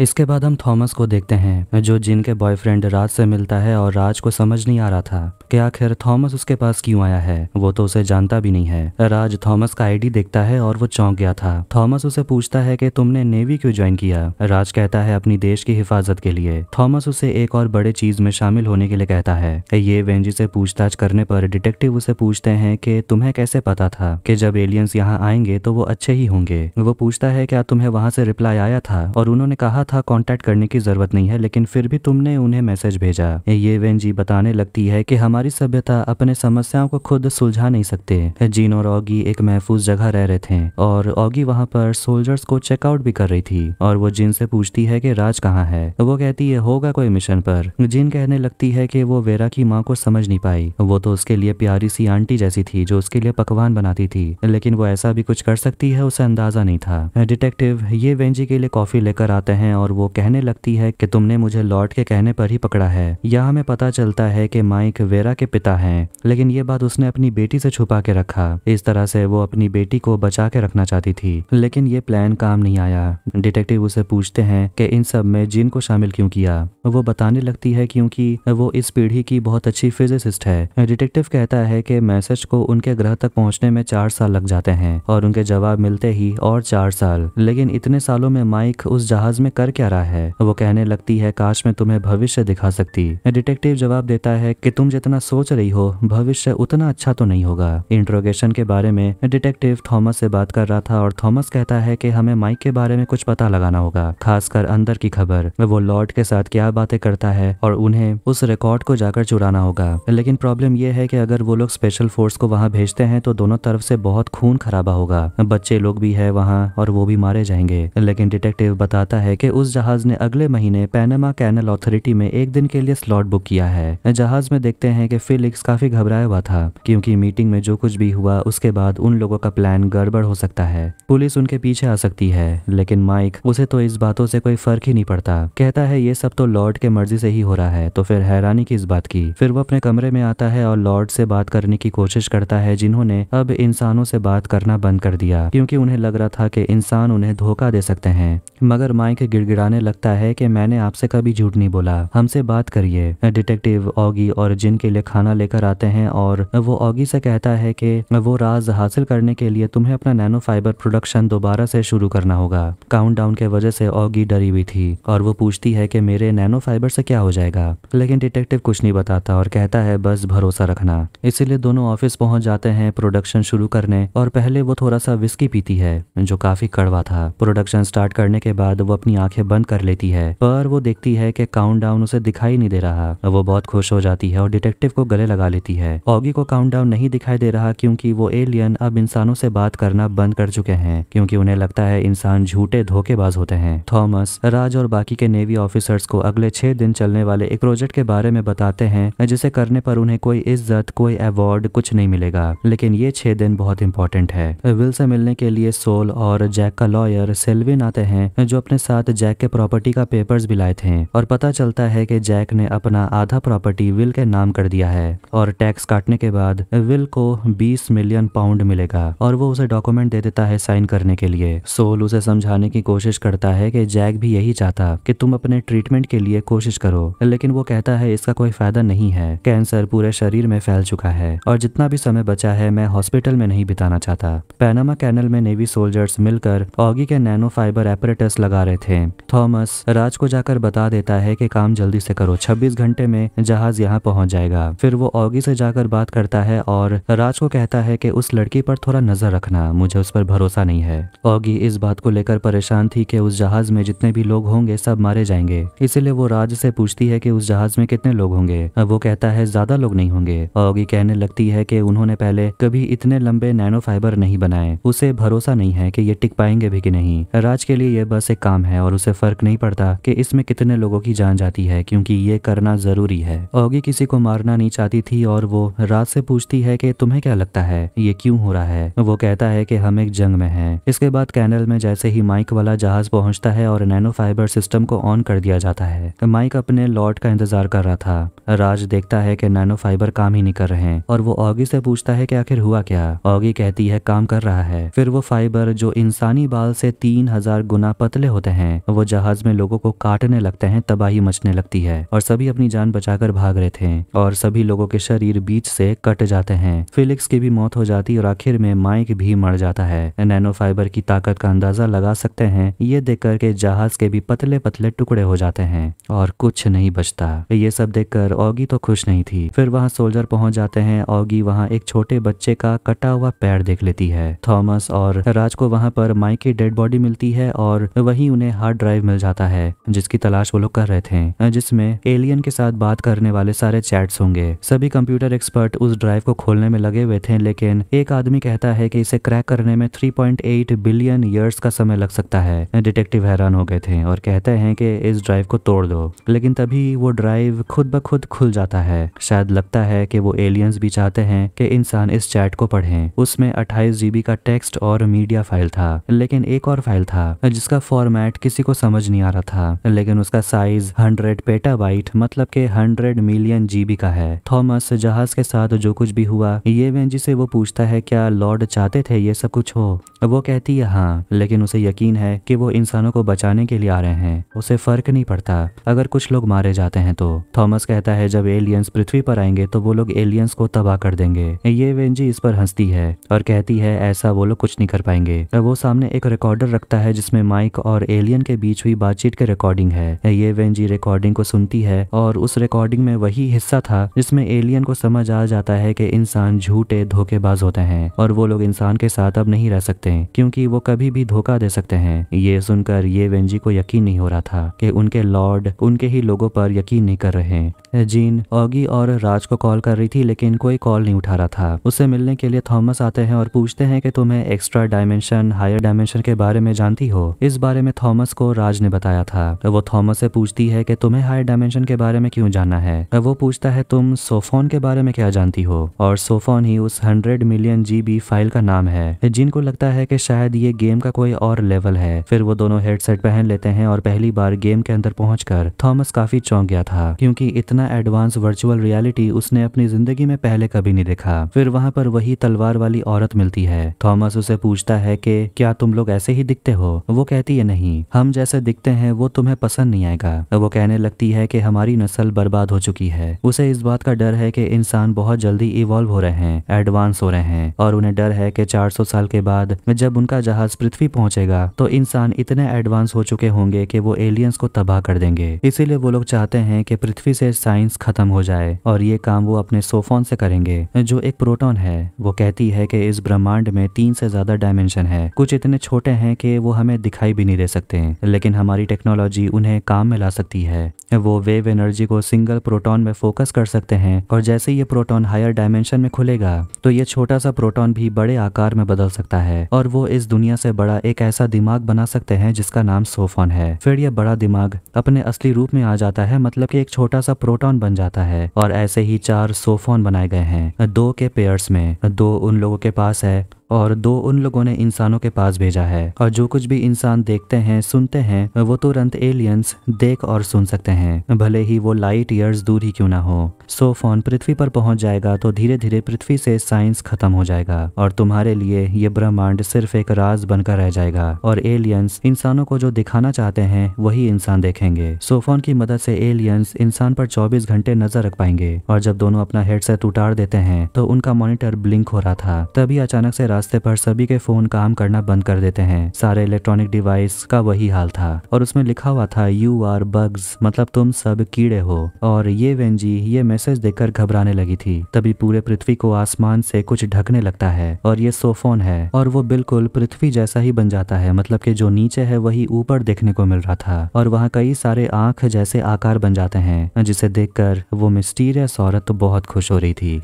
इसके बाद हम थॉमस को देखते हैं जो जिन के बॉयफ्रेंड राज से मिलता है और राज को समझ नहीं आ रहा था कि आखिर थॉमस उसके पास क्यों आया है वो तो उसे जानता भी नहीं है राज थॉमस का आईडी देखता है और वो चौंक गया था थॉमस उसे पूछता है कि तुमने नेवी क्यों ज्वाइन किया राज कहता है अपनी देश की हिफाजत के लिए थॉमस उसे एक और बड़े चीज में शामिल होने के लिए कहता है ये वेंजी से पूछताछ करने पर डिटेक्टिव उसे पूछते हैं कि तुम्हें कैसे पता था कि जब एलियंस यहाँ आएंगे तो वो अच्छे ही होंगे वो पूछता है क्या तुम्हें वहां से रिप्लाई आया था और उन्होंने कहा था कॉन्टेक्ट करने की ज़रूरत नहीं है लेकिन फिर भी तुमने उन्हें मैसेज भेजा ये वेन जी बताने लगती है की हमारी सभ्यता अपने समस्याओं को खुद सुलझा नहीं सकते जीन और ऑगी एक महफूज जगह रह रहे थे और ऑगी वहाँ पर सोल्जर्स को चेकआउट भी कर रही थी और वो जिन से पूछती है कि राज कहाँ है वो कहती है होगा कोई मिशन पर जिन कहने लगती है कि वो वेरा की माँ को समझ नहीं पाई वो तो उसके लिए प्यारी सी आंटी जैसी थी जो उसके लिए पकवान बनाती थी लेकिन वो ऐसा भी कुछ कर सकती है उसे अंदाजा नहीं था डिटेक्टिव ये वेंजी के लिए कॉफी लेकर आते हैं और वो कहने लगती है कि तुमने मुझे लॉर्ड के कहने पर ही पकड़ा है यह हमें पता चलता है कि माइक वेरा के पिता हैं लेकिन ये बात उसने अपनी बेटी से छुपा के रखा इस तरह से वो अपनी बेटी को बचा के रखना चाहती थी लेकिन ये प्लान काम नहीं आया डिटेक्टिव उसे पूछते हैं कि इन सब में जिन को शामिल क्यों किया वो बताने लगती है क्योंकि वो इस पीढ़ी की बहुत अच्छी फिजिसिस्ट है डिटेक्टिव कहता है कि मैसेज को उनके ग्रह तक पहुंचने में चार साल लग जाते हैं और उनके जवाब मिलते ही और चार साल लेकिन इतने सालों में माइक उस जहाज में कर कर क्या रहा है वो कहने लगती है काश मैं तुम्हें भविष्य दिखा सकती डिटेक्टिव जवाब देता है कि तुम जितना सोच रही हो भविष्य उतना अच्छा तो नहीं होगा इंट्रोगेशन के बारे में डिटेक्टिव थॉमस से बात कर रहा था और थॉमस कहता है कि हमें माइक के बारे में कुछ पता लगाना होगा खासकर अंदर की खबर वो लॉर्ड के साथ क्या बातें करता है और उन्हें उस रिकॉर्ड को जाकर चुराना होगा लेकिन प्रॉब्लम यह है कि अगर वो लोग स्पेशल फोर्स को वहाँ भेजते हैं तो दोनों तरफ से बहुत खून खराबा होगा बच्चे लोग भी है वहाँ और वो भी मारे जाएंगे लेकिन डिटेक्टिव बताता है कि उस जहाज ने अगले महीने पैनामा कैनल अथॉरिटी में एक दिन के लिए स्लॉट बुक किया है जहाज में देखते हैं कि फिलिक्स काफी घबराया हुआ था क्योंकि मीटिंग में जो कुछ भी हुआ उसके बाद उन लोगों का प्लान गड़बड़ हो सकता है पुलिस उनके पीछे आ सकती है लेकिन माइक उसे तो इस बातों से कोई फर्क ही नहीं पड़ता कहता है ये सब तो लॉर्ड के मर्जी से ही हो रहा है तो फिर हैरानी की इस बात की फिर वो अपने कमरे में आता है और लॉर्ड से बात करने की कोशिश करता है जिन्होंने अब इंसानों से बात करना बंद कर दिया क्योंकि उन्हें लग रहा था कि इंसान उन्हें धोखा दे सकते हैं मगर माइक गिर गिड़गिड़ाने लगता है कि मैंने आपसे कभी झूठ नहीं बोला हमसे बात करिए डिटेक्टिव ऑगी और जिन के लिए खाना लेकर आते हैं और वो ऑगी से कहता है कि वो राज हासिल करने के लिए तुम्हें अपना नैनो फाइबर प्रोडक्शन दोबारा से शुरू करना होगा काउंटडाउन के वजह से ऑगी डरी हुई थी और वो पूछती है कि मेरे नैनो फाइबर से क्या हो जाएगा लेकिन डिटेक्टिव कुछ नहीं बताता और कहता है बस भरोसा रखना इसीलिए दोनों ऑफिस पहुंच जाते हैं प्रोडक्शन शुरू करने और पहले वो थोड़ा सा विस्की पीती है जो काफी कड़वा था प्रोडक्शन स्टार्ट करने के बाद वो अपनी आंखें बंद कर लेती है पर वो देखती है कि काउंटडाउन उसे दिखाई नहीं दे रहा वो बहुत खुश हो जाती है और डिटेक्टिव को गले लगा लेती है ऑगी को काउंटडाउन नहीं दिखाई दे रहा क्योंकि वो एलियन अब इंसानों से बात करना बंद कर चुके हैं क्योंकि उन्हें लगता है इंसान झूठे धोखेबाज होते हैं थॉमस राज और बाकी के नेवी ऑफिसर्स को अगले छह दिन चलने वाले एक प्रोजेक्ट के बारे में बताते हैं जिसे करने पर उन्हें कोई इज्जत कोई अवार्ड कुछ नहीं मिलेगा लेकिन ये छह दिन बहुत इंपॉर्टेंट है विल से मिलने के लिए सोल और जैक का लॉयर सेल्विन आते हैं जो अपने साथ जैक के प्रॉपर्टी का पेपर्स भी लाए थे और पता चलता है कि जैक ने अपना आधा प्रॉपर्टी विल के नाम कर दिया है और टैक्स काटने के बाद विल को 20 मिलियन पाउंड मिलेगा और वो उसे डॉक्यूमेंट दे देता है साइन करने के लिए सोल उसे समझाने की कोशिश करता है कि जैक भी यही चाहता कि तुम अपने ट्रीटमेंट के लिए कोशिश करो लेकिन वो कहता है इसका कोई फायदा नहीं है कैंसर पूरे शरीर में फैल चुका है और जितना भी समय बचा है मैं हॉस्पिटल में नहीं बिताना चाहता पैनामा कैनल में नेवी सोल्जर्स मिलकर ऑगी के नैनो फाइबर एपरेटस लगा रहे थे हैं थॉमस राज को जाकर बता देता है कि काम जल्दी से करो 26 घंटे में जहाज यहाँ पहुँच जाएगा फिर वो ऑगी से जाकर बात करता है और राज को कहता है कि उस लड़की पर थोड़ा नजर रखना मुझे उस पर भरोसा नहीं है ऑगी इस बात को लेकर परेशान थी कि उस जहाज में जितने भी लोग होंगे सब मारे जाएंगे इसीलिए वो राज से पूछती है की उस जहाज में कितने लोग होंगे वो कहता है ज्यादा लोग नहीं होंगे ऑगी कहने लगती है की उन्होंने पहले कभी इतने लंबे नैनो फाइबर नहीं बनाए उसे भरोसा नहीं है की ये टिक पाएंगे भी की नहीं राज के लिए ये बस एक काम है और उसे फर्क नहीं पड़ता कि इसमें कितने लोगों की जान जाती है क्योंकि ये करना जरूरी है ओगी किसी को मारना नहीं चाहती थी और वो रात से पूछती है कि तुम्हें क्या लगता है ये क्यों हो रहा है वो कहता है कि हम एक जंग में हैं इसके बाद कैनल में जैसे ही माइक वाला जहाज पहुंचता है और नैनो फाइबर सिस्टम को ऑन कर दिया जाता है माइक अपने लॉर्ड का इंतजार कर रहा था राज देखता है की नैनो फाइबर काम ही नहीं कर रहे हैं और वो ऑगी से पूछता है की आखिर हुआ क्या ऑगी कहती है काम कर रहा है फिर वो फाइबर जो इंसानी बाल से तीन हजार गुना पतले होते हैं वो जहाज में लोगों को काटने लगते हैं तबाही मचने लगती है और सभी अपनी जान बचाकर भाग रहे थे और सभी लोगों के शरीर बीच से कट जाते हैं फिलिक्स की भी मौत हो जाती और आखिर में माइक भी मर जाता है नैनो फाइबर की ताकत का अंदाजा लगा सकते हैं ये देख करके जहाज के भी पतले पतले टुकड़े हो जाते हैं और कुछ नहीं बचता ये सब देखकर ऑगी तो खुश नहीं थी फिर वहाँ सोल्जर पहुंच जाते हैं ऑगी वहाँ एक छोटे बच्चे का कटा हुआ पैर देख लेती है थॉमस और राज को वहाँ पर माइक की डेड बॉडी मिलती है और वही उन्हें हार्ट हार्ड ड्राइव मिल जाता है जिसकी तलाश वो लोग कर रहे थे जिसमें एलियन के साथ बात करने वाले सारे चैट्स होंगे सभी कंप्यूटर एक्सपर्ट उस ड्राइव को खोलने में लगे हुए थे लेकिन एक आदमी कहता है कि इसे क्रैक करने में 3.8 बिलियन ईयर्स का समय लग सकता है डिटेक्टिव हैरान हो गए थे और कहते हैं कि इस ड्राइव को तोड़ दो लेकिन तभी वो ड्राइव खुद ब खुद खुल जाता है शायद लगता है कि वो एलियंस भी चाहते हैं कि इंसान इस चैट को पढ़ें उसमें अट्ठाईस जीबी का टेक्स्ट और मीडिया फाइल था लेकिन एक और फाइल था जिसका फॉर्मेट किसी को समझ नहीं आ रहा था लेकिन उसका साइज हंड्रेड पेटाबाइट मतलब के हंड्रेड मिलियन जीबी का है थॉमस जहाज के साथ जो कुछ भी हुआ ये वेंजी से वो पूछता है क्या लॉर्ड चाहते थे ये सब कुछ हो वो कहती है हाँ लेकिन उसे यकीन है कि वो इंसानों को बचाने के लिए आ रहे हैं उसे फर्क नहीं पड़ता अगर कुछ लोग मारे जाते हैं तो थॉमस कहता है जब एलियंस पृथ्वी पर आएंगे तो वो लोग एलियंस को तबाह कर देंगे ये वेंजी इस पर हंसती है और कहती है ऐसा वो लोग कुछ नहीं कर पाएंगे वो सामने एक रिकॉर्डर रखता है जिसमें माइक और एलियन के बीच हुई बातचीत की रिकॉर्डिंग है ये वेन जी रिकॉर्डिंग को सुनती है और उस रिकॉर्डिंग में वही हिस्सा था जिसमें एलियन को समझ आ जाता है कि इंसान झूठे धोखेबाज होते हैं और वो लोग इंसान के साथ अब नहीं रह सकते क्योंकि वो कभी भी धोखा दे सकते हैं ये सुनकर ये वेंजी को यकीन नहीं हो रहा था कि उनके लॉर्ड उनके ही लोगों पर यकीन नहीं कर रहे जीन ऑगी और राज को कॉल कर रही थी लेकिन कोई कॉल नहीं उठा रहा था उसे मिलने के लिए थॉमस आते हैं और पूछते हैं कि तुम्हें एक्स्ट्रा डायमेंशन हायर डायमेंशन के बारे में जानती हो इस बारे में थॉमस को राज ने बताया था वो थॉमस से पूछती है कि तुम्हें हायर डायमेंशन के बारे में क्यों जानना है वो पूछता है तुम सोफोन के बारे में क्या जानती हो और सोफोन ही उस हंड्रेड मिलियन जीबी फाइल का नाम है जिनको लगता है कि शायद ये गेम का कोई और लेवल है फिर वो दोनों हेडसेट पहन लेते हैं और पहली बार गेम के अंदर पहुंचकर थॉमस काफी चौंक गया था क्योंकि इतना एडवांस वर्चुअल रियलिटी उसने अपनी जिंदगी में पहले कभी नहीं देखा फिर वहां पर वही तलवार वाली औरत मिलती है थॉमस उसे पूछता है कि क्या तुम लोग ऐसे ही दिखते हो वो कहती है नहीं हम हम जैसे दिखते हैं वो तुम्हें पसंद नहीं आएगा वो कहने लगती है कि हमारी नस्ल बर्बाद हो चुकी है उसे इस बात का डर है कि इंसान बहुत जल्दी इवॉल्व हो रहे हैं एडवांस हो रहे हैं और उन्हें डर है कि 400 साल के बाद जब उनका जहाज पृथ्वी पहुंचेगा तो इंसान इतने एडवांस हो चुके होंगे की वो एलियंस को तबाह कर देंगे इसीलिए वो लोग चाहते हैं की पृथ्वी से साइंस खत्म हो जाए और ये काम वो अपने सोफोन से करेंगे जो एक प्रोटोन है वो कहती है की इस ब्रह्मांड में तीन से ज्यादा डायमेंशन है कुछ इतने छोटे हैं कि वो हमें दिखाई भी नहीं दे सकते लेकिन हमारी टेक्नोलॉजी उन्हें काम में ला सकती है वो वेव एनर्जी को सिंगल प्रोटॉन में फोकस कर सकते हैं और जैसे ये प्रोटॉन हायर डायमेंशन में खुलेगा तो ये छोटा सा प्रोटॉन भी बड़े आकार में बदल सकता है और वो इस दुनिया से बड़ा एक ऐसा दिमाग बना सकते हैं जिसका नाम सोफोन है फिर यह बड़ा दिमाग अपने असली रूप में आ जाता है मतलब कि एक छोटा सा प्रोटॉन बन जाता है और ऐसे ही चार सोफोन बनाए गए हैं दो के पेयर्स में दो उन लोगों के पास है और दो उन लोगों ने इंसानों के पास भेजा है और जो कुछ भी इंसान देखते हैं सुनते हैं वो तुरंत एलियंस देख और सुन सकते हैं भले ही वो लाइट ईयर्स दूर ही क्यों ना हो फोन पृथ्वी पर पहुंच जाएगा तो धीरे धीरे पृथ्वी से साइंस खत्म हो जाएगा और तुम्हारे लिए ये ब्रह्मांड सिर्फ एक राज बनकर रह जाएगा और एलियंस इंसानों को जो दिखाना चाहते हैं वही इंसान देखेंगे सोफोन की मदद से एलियंस इंसान पर 24 घंटे नजर रख पाएंगे और जब दोनों अपना हेडसेट उतार देते हैं तो उनका मॉनिटर ब्लिंक हो रहा था तभी अचानक से रास्ते पर सभी के फोन काम करना बंद कर देते हैं सारे इलेक्ट्रॉनिक डिवाइस का वही हाल था और उसमें लिखा हुआ था यू आर बग्स मतलब तुम सब कीड़े हो और ये वेंजी ये मैसेज देखकर घबराने लगी थी तभी पूरे पृथ्वी को आसमान से कुछ ढकने लगता है और ये सोफोन है और वो बिल्कुल पृथ्वी जैसा ही बन जाता है मतलब की जो नीचे है वही ऊपर देखने को मिल रहा था और वहाँ कई सारे आंख जैसे आकार बन जाते हैं जिसे देखकर वो मिस्टीरियस औरत तो बहुत खुश हो रही थी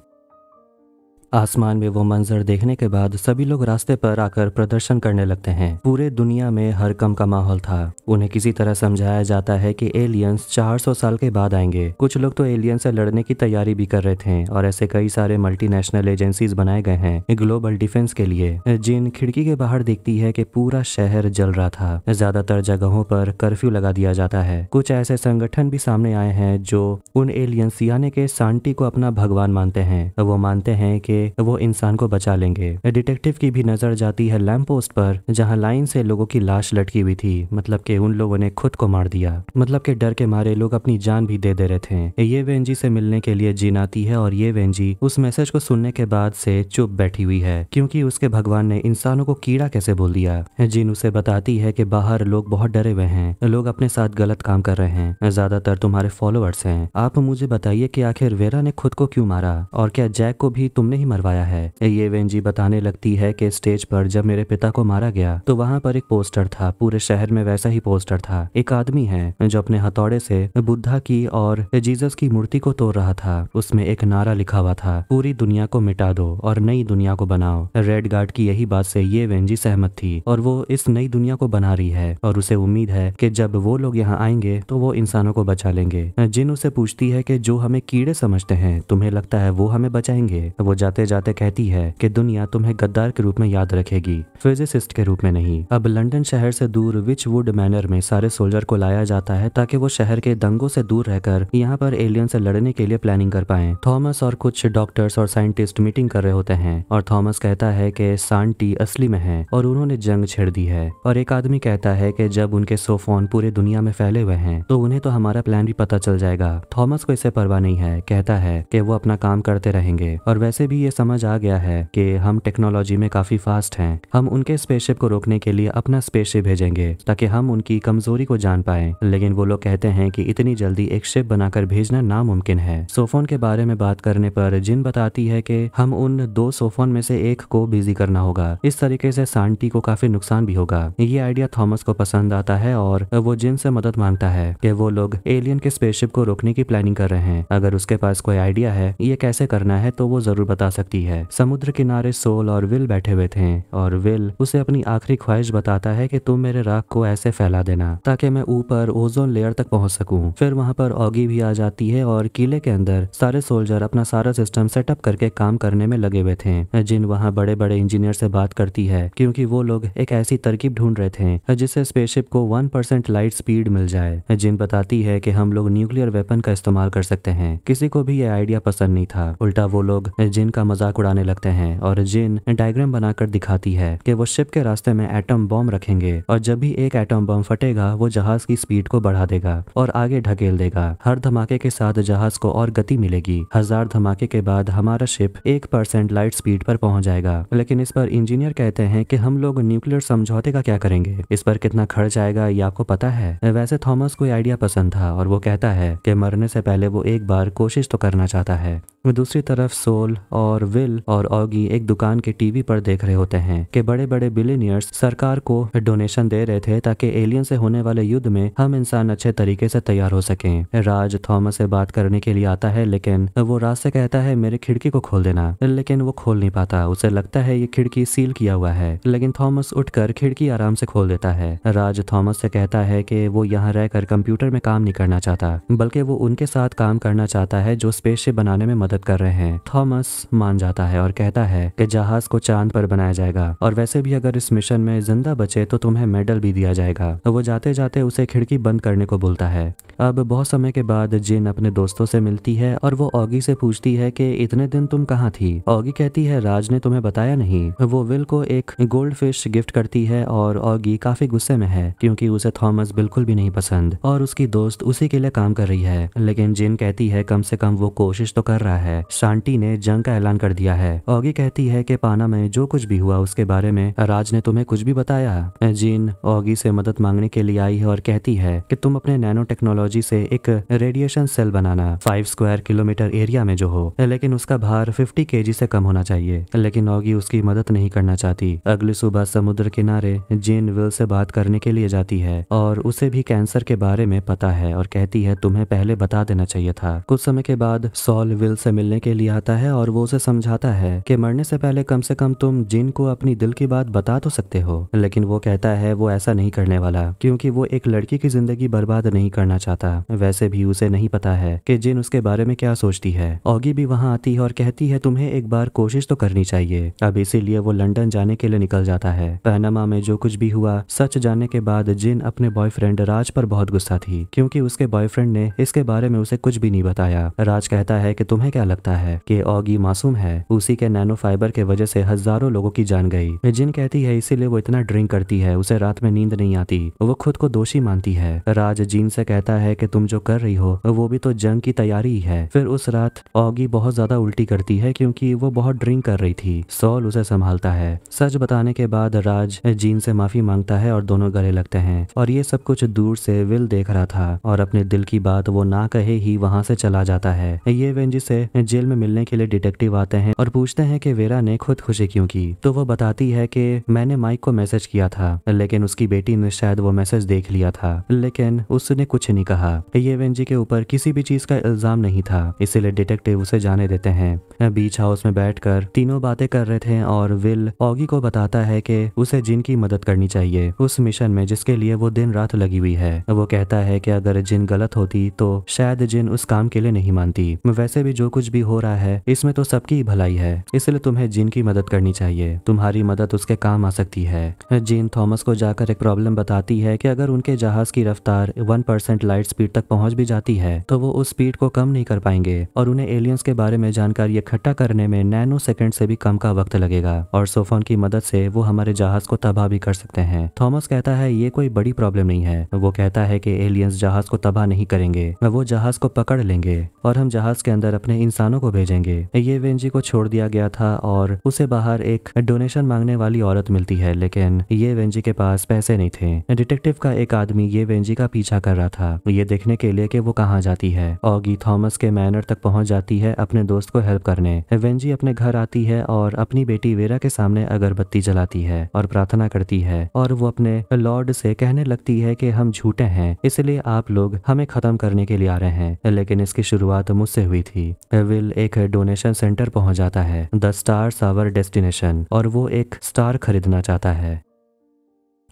आसमान में वो मंजर देखने के बाद सभी लोग रास्ते पर आकर प्रदर्शन करने लगते हैं पूरे दुनिया में हरकम का माहौल था उन्हें किसी तरह समझाया जाता है कि एलियंस 400 साल के बाद आएंगे कुछ लोग तो एलियन से लड़ने की तैयारी भी कर रहे थे और ऐसे कई सारे मल्टीनेशनल एजेंसीज बनाए गए हैं ग्लोबल डिफेंस के लिए जिन खिड़की के बाहर देखती है की पूरा शहर जल रहा था ज्यादातर जगहों पर कर्फ्यू लगा दिया जाता है कुछ ऐसे संगठन भी सामने आए हैं जो उन एलियंस यानी के सांटी को अपना भगवान मानते हैं वो मानते हैं की तो वो इंसान को बचा लेंगे डिटेक्टिव की भी नजर जाती है लैम्प पोस्ट पर जहाँ लाइन से लोगों की लाश लटकी हुई थी मतलब के उन लोगों ने खुद को मार दिया मतलब के डर के मारे लोग अपनी जान भी दे दे रहे थे ये वेंजी से मिलने के लिए जीन आती है और ये वेंजी उस मैसेज को सुनने के बाद से चुप बैठी हुई है क्योंकि उसके भगवान ने इंसानों को कीड़ा कैसे बोल दिया जीन उसे बताती है कि बाहर लोग बहुत डरे हुए हैं लोग अपने साथ गलत काम कर रहे हैं ज्यादातर तुम्हारे फॉलोअर्स हैं आप मुझे बताइए कि आखिर वेरा ने खुद को क्यों मारा और क्या जैक को भी तुमने ही मरवाया है ये वेंजी बताने लगती है कि स्टेज पर जब मेरे पिता को मारा गया तो वहाँ पर एक पोस्टर था पूरे शहर में वैसा ही पोस्टर था एक आदमी है जो अपने हथौड़े से बुद्धा की और जीजस की मूर्ति को तोड़ रहा था उसमें एक नारा लिखा हुआ था पूरी दुनिया को मिटा दो और नई दुनिया को बनाओ रेड गार्ड की यही बात से ये वेंजी सहमत थी और वो इस नई दुनिया को बना रही है और उसे उम्मीद है कि जब वो लोग यहाँ आएंगे तो वो इंसानों को बचा लेंगे जिन उसे पूछती है कि जो हमें कीड़े समझते हैं तुम्हें लगता है वो हमें बचाएंगे वो जाते जाते जाते कहती है कि दुनिया तुम्हें गद्दार के रूप में याद रखेगी फिजिसिस्ट के रूप में नहीं अब लंदन शहर से दूर विच वुड मैनर में सारे सोल्जर को लाया जाता है ताकि वो शहर के दंगों से दूर रहकर यहाँ पर एलियन से लड़ने के लिए प्लानिंग कर पाए थॉमस और कुछ डॉक्टर्स और साइंटिस्ट मीटिंग कर रहे होते हैं और थॉमस कहता है की सांटी असली में है और उन्होंने जंग छेड़ दी है और एक आदमी कहता है की जब उनके सोफोन पूरे दुनिया में फैले हुए हैं तो उन्हें तो हमारा प्लान भी पता चल जाएगा थॉमस को इसे परवाह नहीं है कहता है की वो अपना काम करते रहेंगे और वैसे भी ये समझ आ गया है कि हम टेक्नोलॉजी में काफ़ी फास्ट हैं हम उनके स्पेसशिप को रोकने के लिए अपना स्पेसशिप भेजेंगे ताकि हम उनकी कमजोरी को जान पाए लेकिन वो लोग कहते हैं कि इतनी जल्दी एक शिप बनाकर भेजना नामुमकिन है सोफोन के बारे में बात करने पर जिन बताती है कि हम उन दो सोफोन में से एक को बिजी करना होगा इस तरीके से सांटी को काफी नुकसान भी होगा ये आइडिया थॉमस को पसंद आता है और वो जिन से मदद मांगता है कि वो लोग एलियन के स्पेसशिप को रोकने की प्लानिंग कर रहे हैं अगर उसके पास कोई आइडिया है ये कैसे करना है तो वो जरूर बता सकती है समुद्र किनारे सोल और विल बैठे हुए थे और विल उसे अपनी आखिरी ख्वाहिश बताता है कि तुम मेरे राख को ऐसे फैला देना ताकि मैं ऊपर ओजोन लेयर तक पहुंच सकूं फिर वहां पर ऑगी भी आ जाती है और किले के अंदर सारे सोल्जर अपना सारा सिस्टम सेटअप करके काम करने में लगे हुए थे जिन वहाँ बड़े बड़े इंजीनियर से बात करती है क्योंकि वो लोग एक ऐसी तरकीब ढूंढ रहे थे जिससे स्पेसशिप को वन परसेंट लाइट स्पीड मिल जाए जिन बताती है कि हम लोग न्यूक्लियर वेपन का इस्तेमाल कर सकते हैं किसी को भी यह आइडिया पसंद नहीं था उल्टा वो लोग जिनका का मजाक उड़ाने लगते हैं और जिन डायग्राम बनाकर दिखाती है कि वो शिप के रास्ते में एटम बॉम्ब रखेंगे और जब भी एक एटम बॉम्ब फटेगा वो जहाज की स्पीड को बढ़ा देगा और आगे ढकेल देगा हर धमाके के साथ जहाज को और गति मिलेगी हजार धमाके के बाद हमारा शिप एक परसेंट लाइट स्पीड पर पहुंच जाएगा लेकिन इस पर इंजीनियर कहते हैं कि हम लोग न्यूक्लियर समझौते का क्या करेंगे इस पर कितना खर्च आएगा ये आपको पता है वैसे थॉमस को आइडिया पसंद था और वो कहता है कि मरने से पहले वो एक बार कोशिश तो करना चाहता है दूसरी तरफ सोल और विल और ऑगी एक दुकान के टीवी पर देख रहे होते हैं कि बड़े बड़े बिलीनियर्स सरकार को डोनेशन दे रहे थे ताकि एलियन से होने वाले युद्ध में हम इंसान अच्छे तरीके से तैयार हो सके राज थॉमस से बात करने के लिए आता है लेकिन वो राज से कहता है मेरी खिड़की को खोल देना लेकिन वो खोल नहीं पाता उसे लगता है ये खिड़की सील किया हुआ है लेकिन थॉमस उठकर खिड़की आराम से खोल देता है राज थॉमस से कहता है कि वो यहाँ रहकर कंप्यूटर में काम नहीं करना चाहता बल्कि वो उनके साथ काम करना चाहता है जो स्पेसशिप बनाने में मदद मदद कर रहे हैं थॉमस मान जाता है और कहता है कि जहाज को चांद पर बनाया जाएगा और वैसे भी अगर इस मिशन में जिंदा बचे तो तुम्हें मेडल भी दिया जाएगा वो जाते जाते उसे खिड़की बंद करने को बोलता है अब बहुत समय के बाद जिन अपने दोस्तों से मिलती है और वो ऑगी से पूछती है कि इतने दिन तुम कहाँ थी ऑगी कहती है राज ने तुम्हें बताया नहीं वो विल को एक गोल्ड फिश गिफ्ट करती है और ऑगी काफी गुस्से में है क्योंकि उसे थॉमस बिल्कुल भी नहीं पसंद और उसकी दोस्त उसी के लिए काम कर रही है लेकिन जिन कहती है कम से कम वो कोशिश तो कर रहा है है शांति ने जंग का ऐलान कर दिया है ऑगी कहती है कि पाना में जो कुछ भी हुआ उसके बारे में राज ने तुम्हें कुछ भी बताया जीन ऑगी से मदद मांगने के लिए आई है और कहती है कि तुम अपने नैनो टेक्नोलॉजी से एक रेडिएशन सेल बनाना फाइव स्क्वायर किलोमीटर एरिया में जो हो लेकिन उसका भार फिफ्टी के से कम होना चाहिए लेकिन ऑगी उसकी मदद नहीं करना चाहती अगली सुबह समुद्र किनारे जीन विल से बात करने के लिए जाती है और उसे भी कैंसर के बारे में पता है और कहती है तुम्हें पहले बता देना चाहिए था कुछ समय के बाद सॉल विल से मिलने के लिए आता है और वो उसे समझाता है कि मरने से पहले कम से कम तुम जिन को अपनी दिल की बात बता तो सकते हो लेकिन वो कहता है वो ऐसा नहीं करने वाला क्योंकि वो एक लड़की की जिंदगी बर्बाद नहीं करना चाहता वैसे भी उसे नहीं पता है कि जिन उसके बारे में क्या सोचती है ऑगी भी वहाँ आती है और कहती है तुम्हें एक बार कोशिश तो करनी चाहिए अब इसीलिए वो लंडन जाने के लिए निकल जाता है पहनामा में जो कुछ भी हुआ सच जाने के बाद जिन अपने बॉयफ्रेंड राज पर बहुत गुस्सा थी क्योंकि उसके बॉयफ्रेंड ने इसके बारे में उसे कुछ भी नहीं बताया राज कहता है कि तुम्हें क्या क्या लगता है कि ऑगी मासूम है उसी के नैनो फाइबर के वजह से हजारों लोगों की जान गई जिन कहती है इसीलिए वो इतना ड्रिंक करती है उसे रात में नींद नहीं आती वो खुद को दोषी मानती है राज जीन से कहता है कि तुम जो कर रही हो वो भी तो जंग की तैयारी ही है फिर उस रात ऑगी बहुत ज्यादा उल्टी करती है क्योंकि वो बहुत ड्रिंक कर रही थी सॉल उसे संभालता है सच बताने के बाद राज जीन से माफी मांगता है और दोनों गले लगते हैं और ये सब कुछ दूर से विल देख रहा था और अपने दिल की बात वो ना कहे ही वहां से चला जाता है ये वेंजी से जेल में मिलने के लिए डिटेक्टिव आते हैं और पूछते हैं कि वेरा ने खुदकुशी क्यों की तो वो बताती है कि मैंने माइक को मैसेज किया था लेकिन उसकी बेटी ने शायद वो मैसेज देख लिया था लेकिन उसने कुछ नहीं कहा येवेन जी के ऊपर किसी भी चीज का इल्जाम नहीं था इसीलिए डिटेक्टिव उसे जाने देते हैं बीच हाउस में बैठ तीनों बातें कर रहे थे और विल ऑगी को बताता है की उसे जिन की मदद करनी चाहिए उस मिशन में जिसके लिए वो दिन रात लगी हुई है वो कहता है की अगर जिन गलत होती तो शायद जिन उस काम के लिए नहीं मानती वैसे भी जो कुछ कुछ भी हो रहा है इसमें तो सबकी भलाई है इसलिए तुम्हें जीन की मदद करनी चाहिए तुम्हारी मदद उसके काम आ सकती है जीन थॉमस को जाकर एक प्रॉब्लम बताती है कि अगर उनके जहाज की रफ्तार वन परसेंट लाइट स्पीड तक पहुंच भी जाती है तो वो उस स्पीड को कम नहीं कर पाएंगे और उन्हें एलियंस के बारे में जानकारी इकट्ठा करने में नैनो सेकंड से भी कम का वक्त लगेगा और सोफोन की मदद से वो हमारे जहाज को तबाह भी कर सकते हैं थॉमस कहता है ये कोई बड़ी प्रॉब्लम नहीं है वो कहता है की एलियंस जहाज को तबाह नहीं करेंगे वो जहाज को पकड़ लेंगे और हम जहाज के अंदर अपने इंसानों को भेजेंगे ये वेंजी को छोड़ दिया गया था और उसे बाहर एक डोनेशन मांगने वाली औरत मिलती है लेकिन ये वेंजी के पास पैसे नहीं थे डिटेक्टिव का एक आदमी ये वेंजी का पीछा कर रहा था ये देखने के लिए कि वो कहाँ जाती है ऑगी थॉमस के मैनर तक पहुंच जाती है अपने दोस्त को हेल्प करने वेंजी अपने घर आती है और अपनी बेटी वेरा के सामने अगरबत्ती जलाती है और प्रार्थना करती है और वो अपने लॉर्ड से कहने लगती है कि हम झूठे हैं इसलिए आप लोग हमें खत्म करने के लिए आ रहे हैं लेकिन इसकी शुरुआत मुझसे हुई थी विल एक डोनेशन सेंटर पहुंच जाता है द स्टार्स आवर डेस्टिनेशन और वो एक स्टार खरीदना चाहता है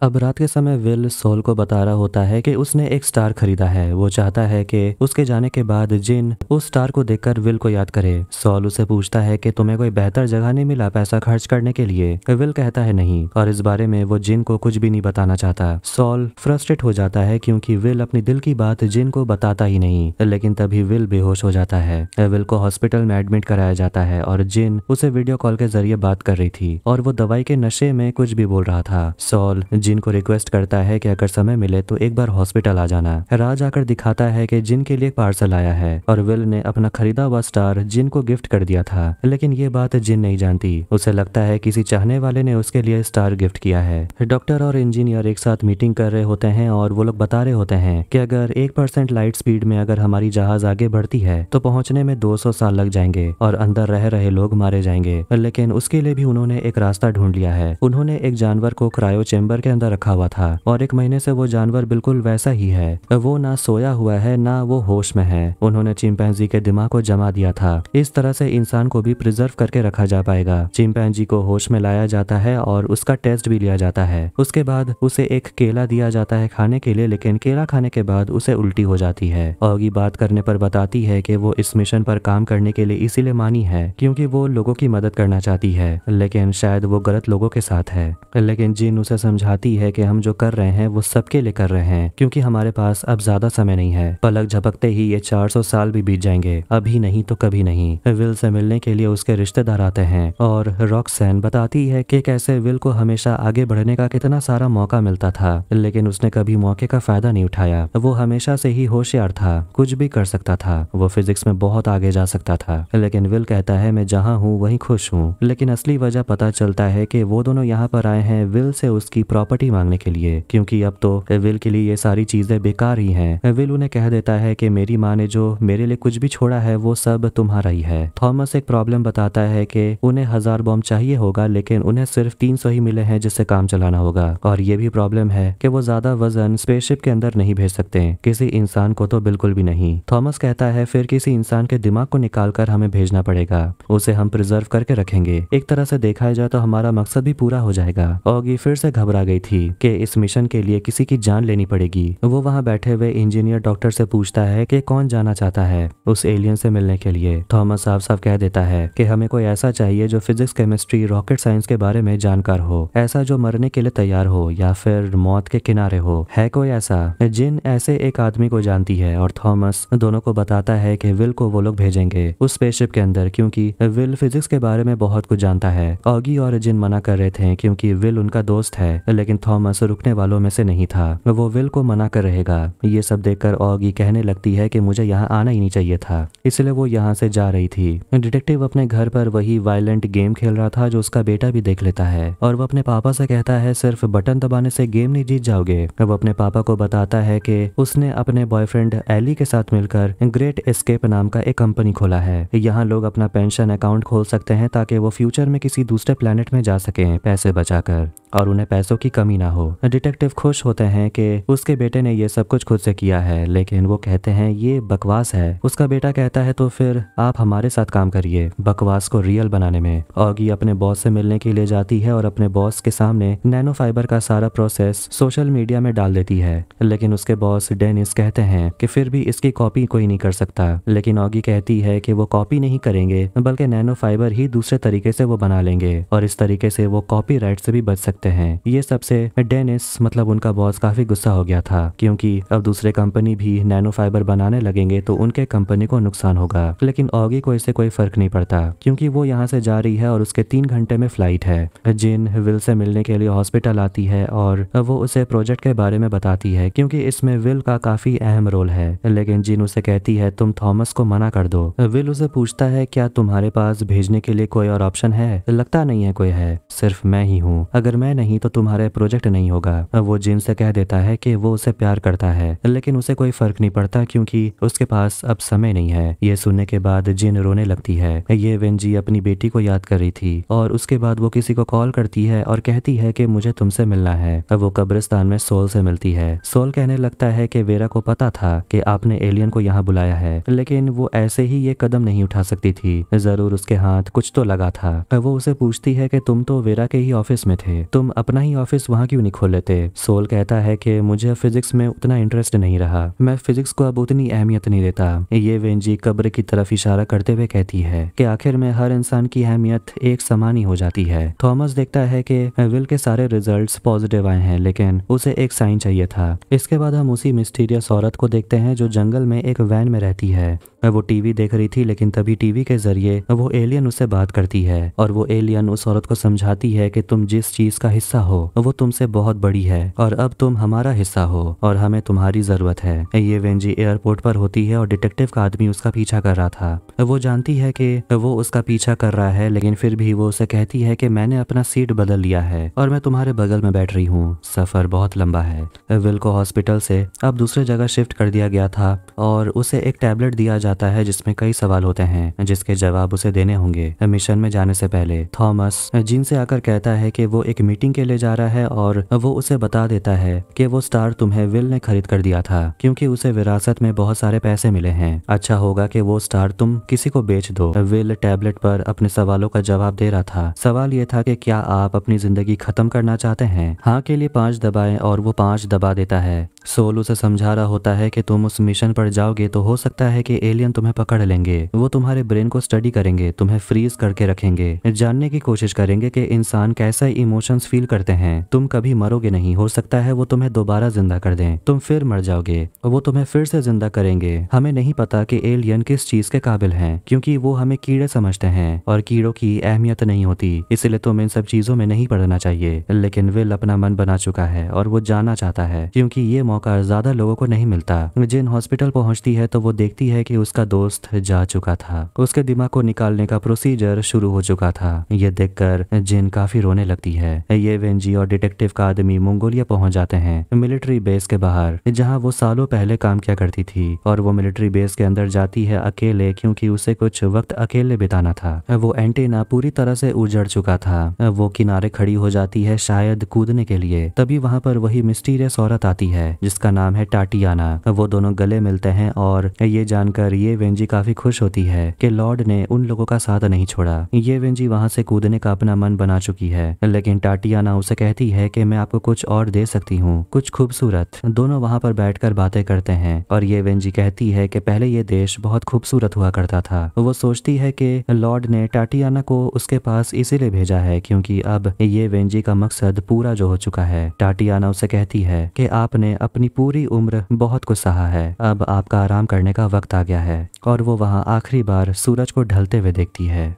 अब रात के समय विल सोल को बता रहा होता है कि उसने एक स्टार खरीदा है वो चाहता है कि उसके जाने के बाद जिन उस स्टार को देखकर विल को याद करे सोल उसे पूछता है कि तुम्हें कोई बेहतर जगह नहीं मिला पैसा खर्च करने के लिए विल कहता है नहीं और इस बारे में वो जिन को कुछ भी नहीं बताना चाहता सोल फ्रस्ट्रेट हो जाता है क्यूँकी विल अपनी दिल की बात जिन को बताता ही नहीं लेकिन तभी विल बेहोश हो जाता है विल को हॉस्पिटल में एडमिट कराया जाता है और जिन उसे वीडियो कॉल के जरिए बात कर रही थी और वो दवाई के नशे में कुछ भी बोल रहा था सोल जिन जिन को रिक्वेस्ट करता है कि अगर समय मिले तो एक बार हॉस्पिटल आ जाना राज आकर दिखाता है कि जिन के लिए पार्सल आया है और विल ने अपना खरीदा हुआ स्टार जिन को गिफ्ट कर दिया था लेकिन ये बात जिन नहीं जानती उसे लगता है किसी चाहने वाले ने उसके लिए स्टार गिफ्ट किया है डॉक्टर और इंजीनियर एक साथ मीटिंग कर रहे होते हैं और वो लोग बता रहे होते हैं की अगर एक परसेंट लाइट स्पीड में अगर हमारी जहाज आगे बढ़ती है तो पहुँचने में दो साल लग जाएंगे और अंदर रह रहे लोग मारे जाएंगे लेकिन उसके लिए भी उन्होंने एक रास्ता ढूंढ लिया है उन्होंने एक जानवर को क्रायो चेम्बर के अंदर रखा हुआ था और एक महीने से वो जानवर बिल्कुल वैसा ही है वो ना सोया हुआ है ना वो होश में है उन्होंने चिंपैंजी के दिमाग को जमा दिया था इस तरह से इंसान को भी प्रिजर्व करके रखा जा पाएगा चिंपैंजी को होश में लाया जाता है और उसका टेस्ट भी लिया जाता है उसके बाद उसे एक केला दिया जाता है खाने के लिए लेकिन केला खाने के बाद उसे उल्टी हो जाती है ये बात करने पर बताती है कि वो इस मिशन पर काम करने के लिए इसीलिए मानी है क्योंकि वो लोगों की मदद करना चाहती है लेकिन शायद वो गलत लोगों के साथ है लेकिन जिन उसे समझाती दी है कि हम जो कर रहे हैं वो सबके लिए कर रहे हैं क्योंकि हमारे पास अब ज्यादा समय नहीं है पलक झपकते ही ये 400 साल भी बीत जाएंगे अभी नहीं तो कभी नहीं विल से मिलने के लिए उसके रिश्तेदार आते हैं और रॉक्सैन बताती है कि कैसे विल को हमेशा आगे बढ़ने का कितना सारा मौका मिलता था लेकिन उसने कभी मौके का फायदा नहीं उठाया वो हमेशा से ही होशियार था कुछ भी कर सकता था वो फिजिक्स में बहुत आगे जा सकता था लेकिन विल कहता है मैं जहाँ हूँ वही खुश हूँ लेकिन असली वजह पता चलता है कि वो दोनों यहाँ पर आए हैं विल से उसकी प्रॉपर प्रॉपर्टी मांगने के लिए क्योंकि अब तो एविल के लिए ये सारी चीजें बेकार ही हैं एविल उन्हें कह देता है कि मेरी माँ ने जो मेरे लिए कुछ भी छोड़ा है वो सब तुम्हारा ही है थॉमस एक प्रॉब्लम बताता है कि उन्हें हजार बॉम्ब चाहिए होगा लेकिन उन्हें सिर्फ तीन ही मिले हैं जिससे काम चलाना होगा और ये भी प्रॉब्लम है कि वो ज्यादा वजन स्पेसशिप के अंदर नहीं भेज सकते किसी इंसान को तो बिल्कुल भी नहीं थॉमस कहता है फिर किसी इंसान के दिमाग को निकाल कर हमें भेजना पड़ेगा उसे हम प्रिजर्व करके रखेंगे एक तरह से देखा जाए तो हमारा मकसद भी पूरा हो जाएगा और फिर से घबरा गई थी कि इस मिशन के लिए किसी की जान लेनी पड़ेगी वो वहाँ बैठे हुए इंजीनियर डॉक्टर से पूछता है कि कौन जाना चाहता है उस एलियन से मिलने के लिए थॉमस साफ साफ कह देता है कि हमें कोई ऐसा चाहिए जो फिजिक्स केमिस्ट्री रॉकेट साइंस के बारे में जानकार हो ऐसा जो मरने के लिए तैयार हो या फिर मौत के किनारे हो है कोई ऐसा जिन ऐसे एक आदमी को जानती है और थॉमस दोनों को बताता है की विल को वो लोग भेजेंगे उस स्पेसशिप के अंदर क्यूँकी विल फिजिक्स के बारे में बहुत कुछ जानता है ऑगी और जिन मना कर रहे थे क्यूँकी विल उनका दोस्त है लेकिन लेकिन थॉमस रुकने वालों में से नहीं था वो विल को मना कर रहेगा ये सब देखकर ऑगी कहने लगती है कि मुझे यहाँ आना ही नहीं चाहिए था इसलिए वो यहाँ से जा रही थी डिटेक्टिव अपने घर पर वही वायलेंट गेम खेल रहा था जो उसका बेटा भी देख लेता है और वो अपने पापा से कहता है सिर्फ बटन दबाने से गेम नहीं जीत जाओगे वो अपने पापा को बताता है कि उसने अपने बॉयफ्रेंड एली के साथ मिलकर ग्रेट एस्केप नाम का एक कंपनी खोला है यहाँ लोग अपना पेंशन अकाउंट खोल सकते हैं ताकि वो फ्यूचर में किसी दूसरे प्लेनेट में जा सके पैसे बचाकर और उन्हें पैसों की कमी ना हो डिटेक्टिव खुश होते हैं कि उसके बेटे ने ये सब कुछ खुद से किया है लेकिन वो कहते हैं ये बकवास है उसका बेटा कहता है तो फिर आप हमारे साथ काम करिए बकवास को रियल बनाने में ऑगी अपने बॉस से मिलने के लिए जाती है और अपने बॉस के सामने नैनो फाइबर का सारा प्रोसेस सोशल मीडिया में डाल देती है लेकिन उसके बॉस डेनिस कहते हैं कि फिर भी इसकी कॉपी कोई नहीं कर सकता लेकिन ऑगी कहती है कि वो कॉपी नहीं करेंगे बल्कि नैनो फाइबर ही दूसरे तरीके से वो बना लेंगे और इस तरीके से वो कॉपी से भी बच सकते सकते हैं ये सबसे डेनिस मतलब उनका बॉस काफी गुस्सा हो गया था क्योंकि अब दूसरे कंपनी भी नैनो फाइबर बनाने लगेंगे तो उनके कंपनी को नुकसान होगा लेकिन ऑगी को इससे कोई फर्क नहीं पड़ता क्योंकि वो यहाँ से जा रही है और उसके तीन घंटे में फ्लाइट है जिन विल से मिलने के लिए हॉस्पिटल आती है और वो उसे प्रोजेक्ट के बारे में बताती है क्योंकि इसमें विल का काफी अहम रोल है लेकिन जिन उसे कहती है तुम थॉमस को मना कर दो विल उसे पूछता है क्या तुम्हारे पास भेजने के लिए कोई और ऑप्शन है लगता नहीं है कोई है सिर्फ मैं ही हूँ अगर मैं मैं नहीं तो तुम्हारे प्रोजेक्ट नहीं होगा वो जिम से कह देता है कि वो उसे प्यार करता है लेकिन उसे कोई फर्क नहीं पड़ता क्योंकि उसके पास अब समय नहीं है ये सुनने के बाद जिन रोने लगती है ये वेंजी अपनी बेटी को याद कर रही थी और उसके बाद वो किसी को कॉल करती है और कहती है कि मुझे तुमसे मिलना है वो कब्रिस्तान में सोल से मिलती है सोल कहने लगता है कि वेरा को पता था कि आपने एलियन को यहाँ बुलाया है लेकिन वो ऐसे ही ये कदम नहीं उठा सकती थी जरूर उसके हाथ कुछ तो लगा था वो उसे पूछती है कि तुम तो वेरा के ही ऑफिस में थे तुम तो तुम अपना ही ऑफिस वहाँ क्यों नहीं खोल लेते सोल कहता है कि मुझे फिजिक्स में उतना इंटरेस्ट नहीं रहा मैं फिजिक्स को अब उतनी अहमियत नहीं देता ये वेंजी कब्र की तरफ इशारा करते हुए कहती है कि आखिर में हर इंसान की अहमियत एक समान ही हो जाती है थॉमस देखता है कि विल के सारे रिजल्ट्स पॉजिटिव आए हैं लेकिन उसे एक साइन चाहिए था इसके बाद हम उसी मिस्टीरियस औरत को देखते हैं जो जंगल में एक वैन में रहती है वो टीवी देख रही थी लेकिन तभी टीवी के जरिए वो एलियन उससे बात करती है और वो एलियन उस औरत को समझाती है कि तुम जिस चीज का का हिस्सा हो वो तुमसे बहुत बड़ी है और अब तुम हमारा हिस्सा हो और हमें तुम्हारी जरूरत है ये वेंजी एयरपोर्ट पर होती है और डिटेक्टिव का आदमी उसका पीछा कर रहा था वो जानती है कि वो उसका पीछा कर रहा है लेकिन फिर भी वो उसे कहती है कि मैंने अपना सीट बदल लिया है और मैं तुम्हारे बगल में बैठ रही हूँ सफर बहुत लंबा है विल को हॉस्पिटल से अब दूसरे जगह शिफ्ट कर दिया गया था और उसे एक टेबलेट दिया जाता है जिसमें कई सवाल होते हैं जिसके जवाब उसे देने होंगे मिशन में जाने से पहले थॉमस जिनसे आकर कहता है कि वो एक मीटिंग मीटिंग के लिए जा रहा है और वो उसे बता देता है कि वो स्टार तुम्हें विल ने खरीद कर दिया था क्योंकि उसे विरासत में बहुत सारे पैसे मिले हैं अच्छा होगा कि वो स्टार तुम किसी को बेच दो विल टैबलेट पर अपने सवालों का जवाब दे रहा था सवाल ये था कि क्या आप अपनी जिंदगी खत्म करना चाहते हैं हाँ के लिए पांच दबाए और वो पांच दबा देता है सोल उसे समझा रहा होता है कि तुम उस मिशन पर जाओगे तो हो सकता है कि एलियन तुम्हें पकड़ लेंगे वो तुम्हारे ब्रेन को स्टडी करेंगे तुम्हें फ्रीज करके रखेंगे जानने की कोशिश करेंगे कि इंसान कैसा इमोशंस फील करते हैं तुम कभी मरोगे नहीं हो सकता है वो तुम्हें दोबारा जिंदा कर दें तुम फिर मर जाओगे वो तुम्हें फिर से जिंदा करेंगे हमें नहीं पता कि एलियन किस चीज के काबिल है क्यूँकी वो हमें कीड़े समझते हैं और कीड़ों की अहमियत नहीं होती इसलिए तुम इन सब चीजों में नहीं पढ़ना चाहिए लेकिन विल अपना मन बना चुका है और वो जाना चाहता है क्यूँकी ये मौका ज्यादा लोगों को नहीं मिलता जिन हॉस्पिटल पहुंचती है तो वो देखती है कि उसका दोस्त जा चुका था उसके दिमाग को निकालने का प्रोसीजर शुरू हो चुका था ये देखकर जिन काफी रोने लगती है ये वेंजी और डिटेक्टिव का आदमी मंगोलिया पहुंच जाते हैं मिलिट्री बेस के बाहर जहाँ वो सालों पहले काम किया करती थी और वो मिलिट्री बेस के अंदर जाती है अकेले क्योंकि उसे कुछ वक्त अकेले बिताना था वो एंटेना पूरी तरह से उजड़ चुका था वो किनारे खड़ी हो जाती है शायद कूदने के लिए तभी वहाँ पर वही मिस्टीरियस औरत आती है जिसका नाम है टाटियाना वो दोनों गले मिलते हैं और ये जानकर ये वेंजी काफी खुश होती है कि लॉर्ड ने उन लोगों का साथ नहीं छोड़ा ये वेंजी वहां से कूदने का अपना मन बना चुकी है लेकिन टाटियाना उसे कहती है कि मैं आपको कुछ और दे सकती हूँ कुछ खूबसूरत दोनों वहां पर बैठकर बातें करते हैं और ये वेंजी कहती है कि पहले ये देश बहुत खूबसूरत हुआ करता था वो सोचती है कि लॉर्ड ने टाटियाना को उसके पास इसीलिए भेजा है क्योंकि अब ये वेंजी का मकसद पूरा जो हो चुका है टाटियाना उसे कहती है कि आपने अपनी पूरी उम्र बहुत कुछ सहा है अब आपका आराम करने का वक्त आ गया है और वो वहाँ आखिरी बार सूरज को ढलते हुए देखती है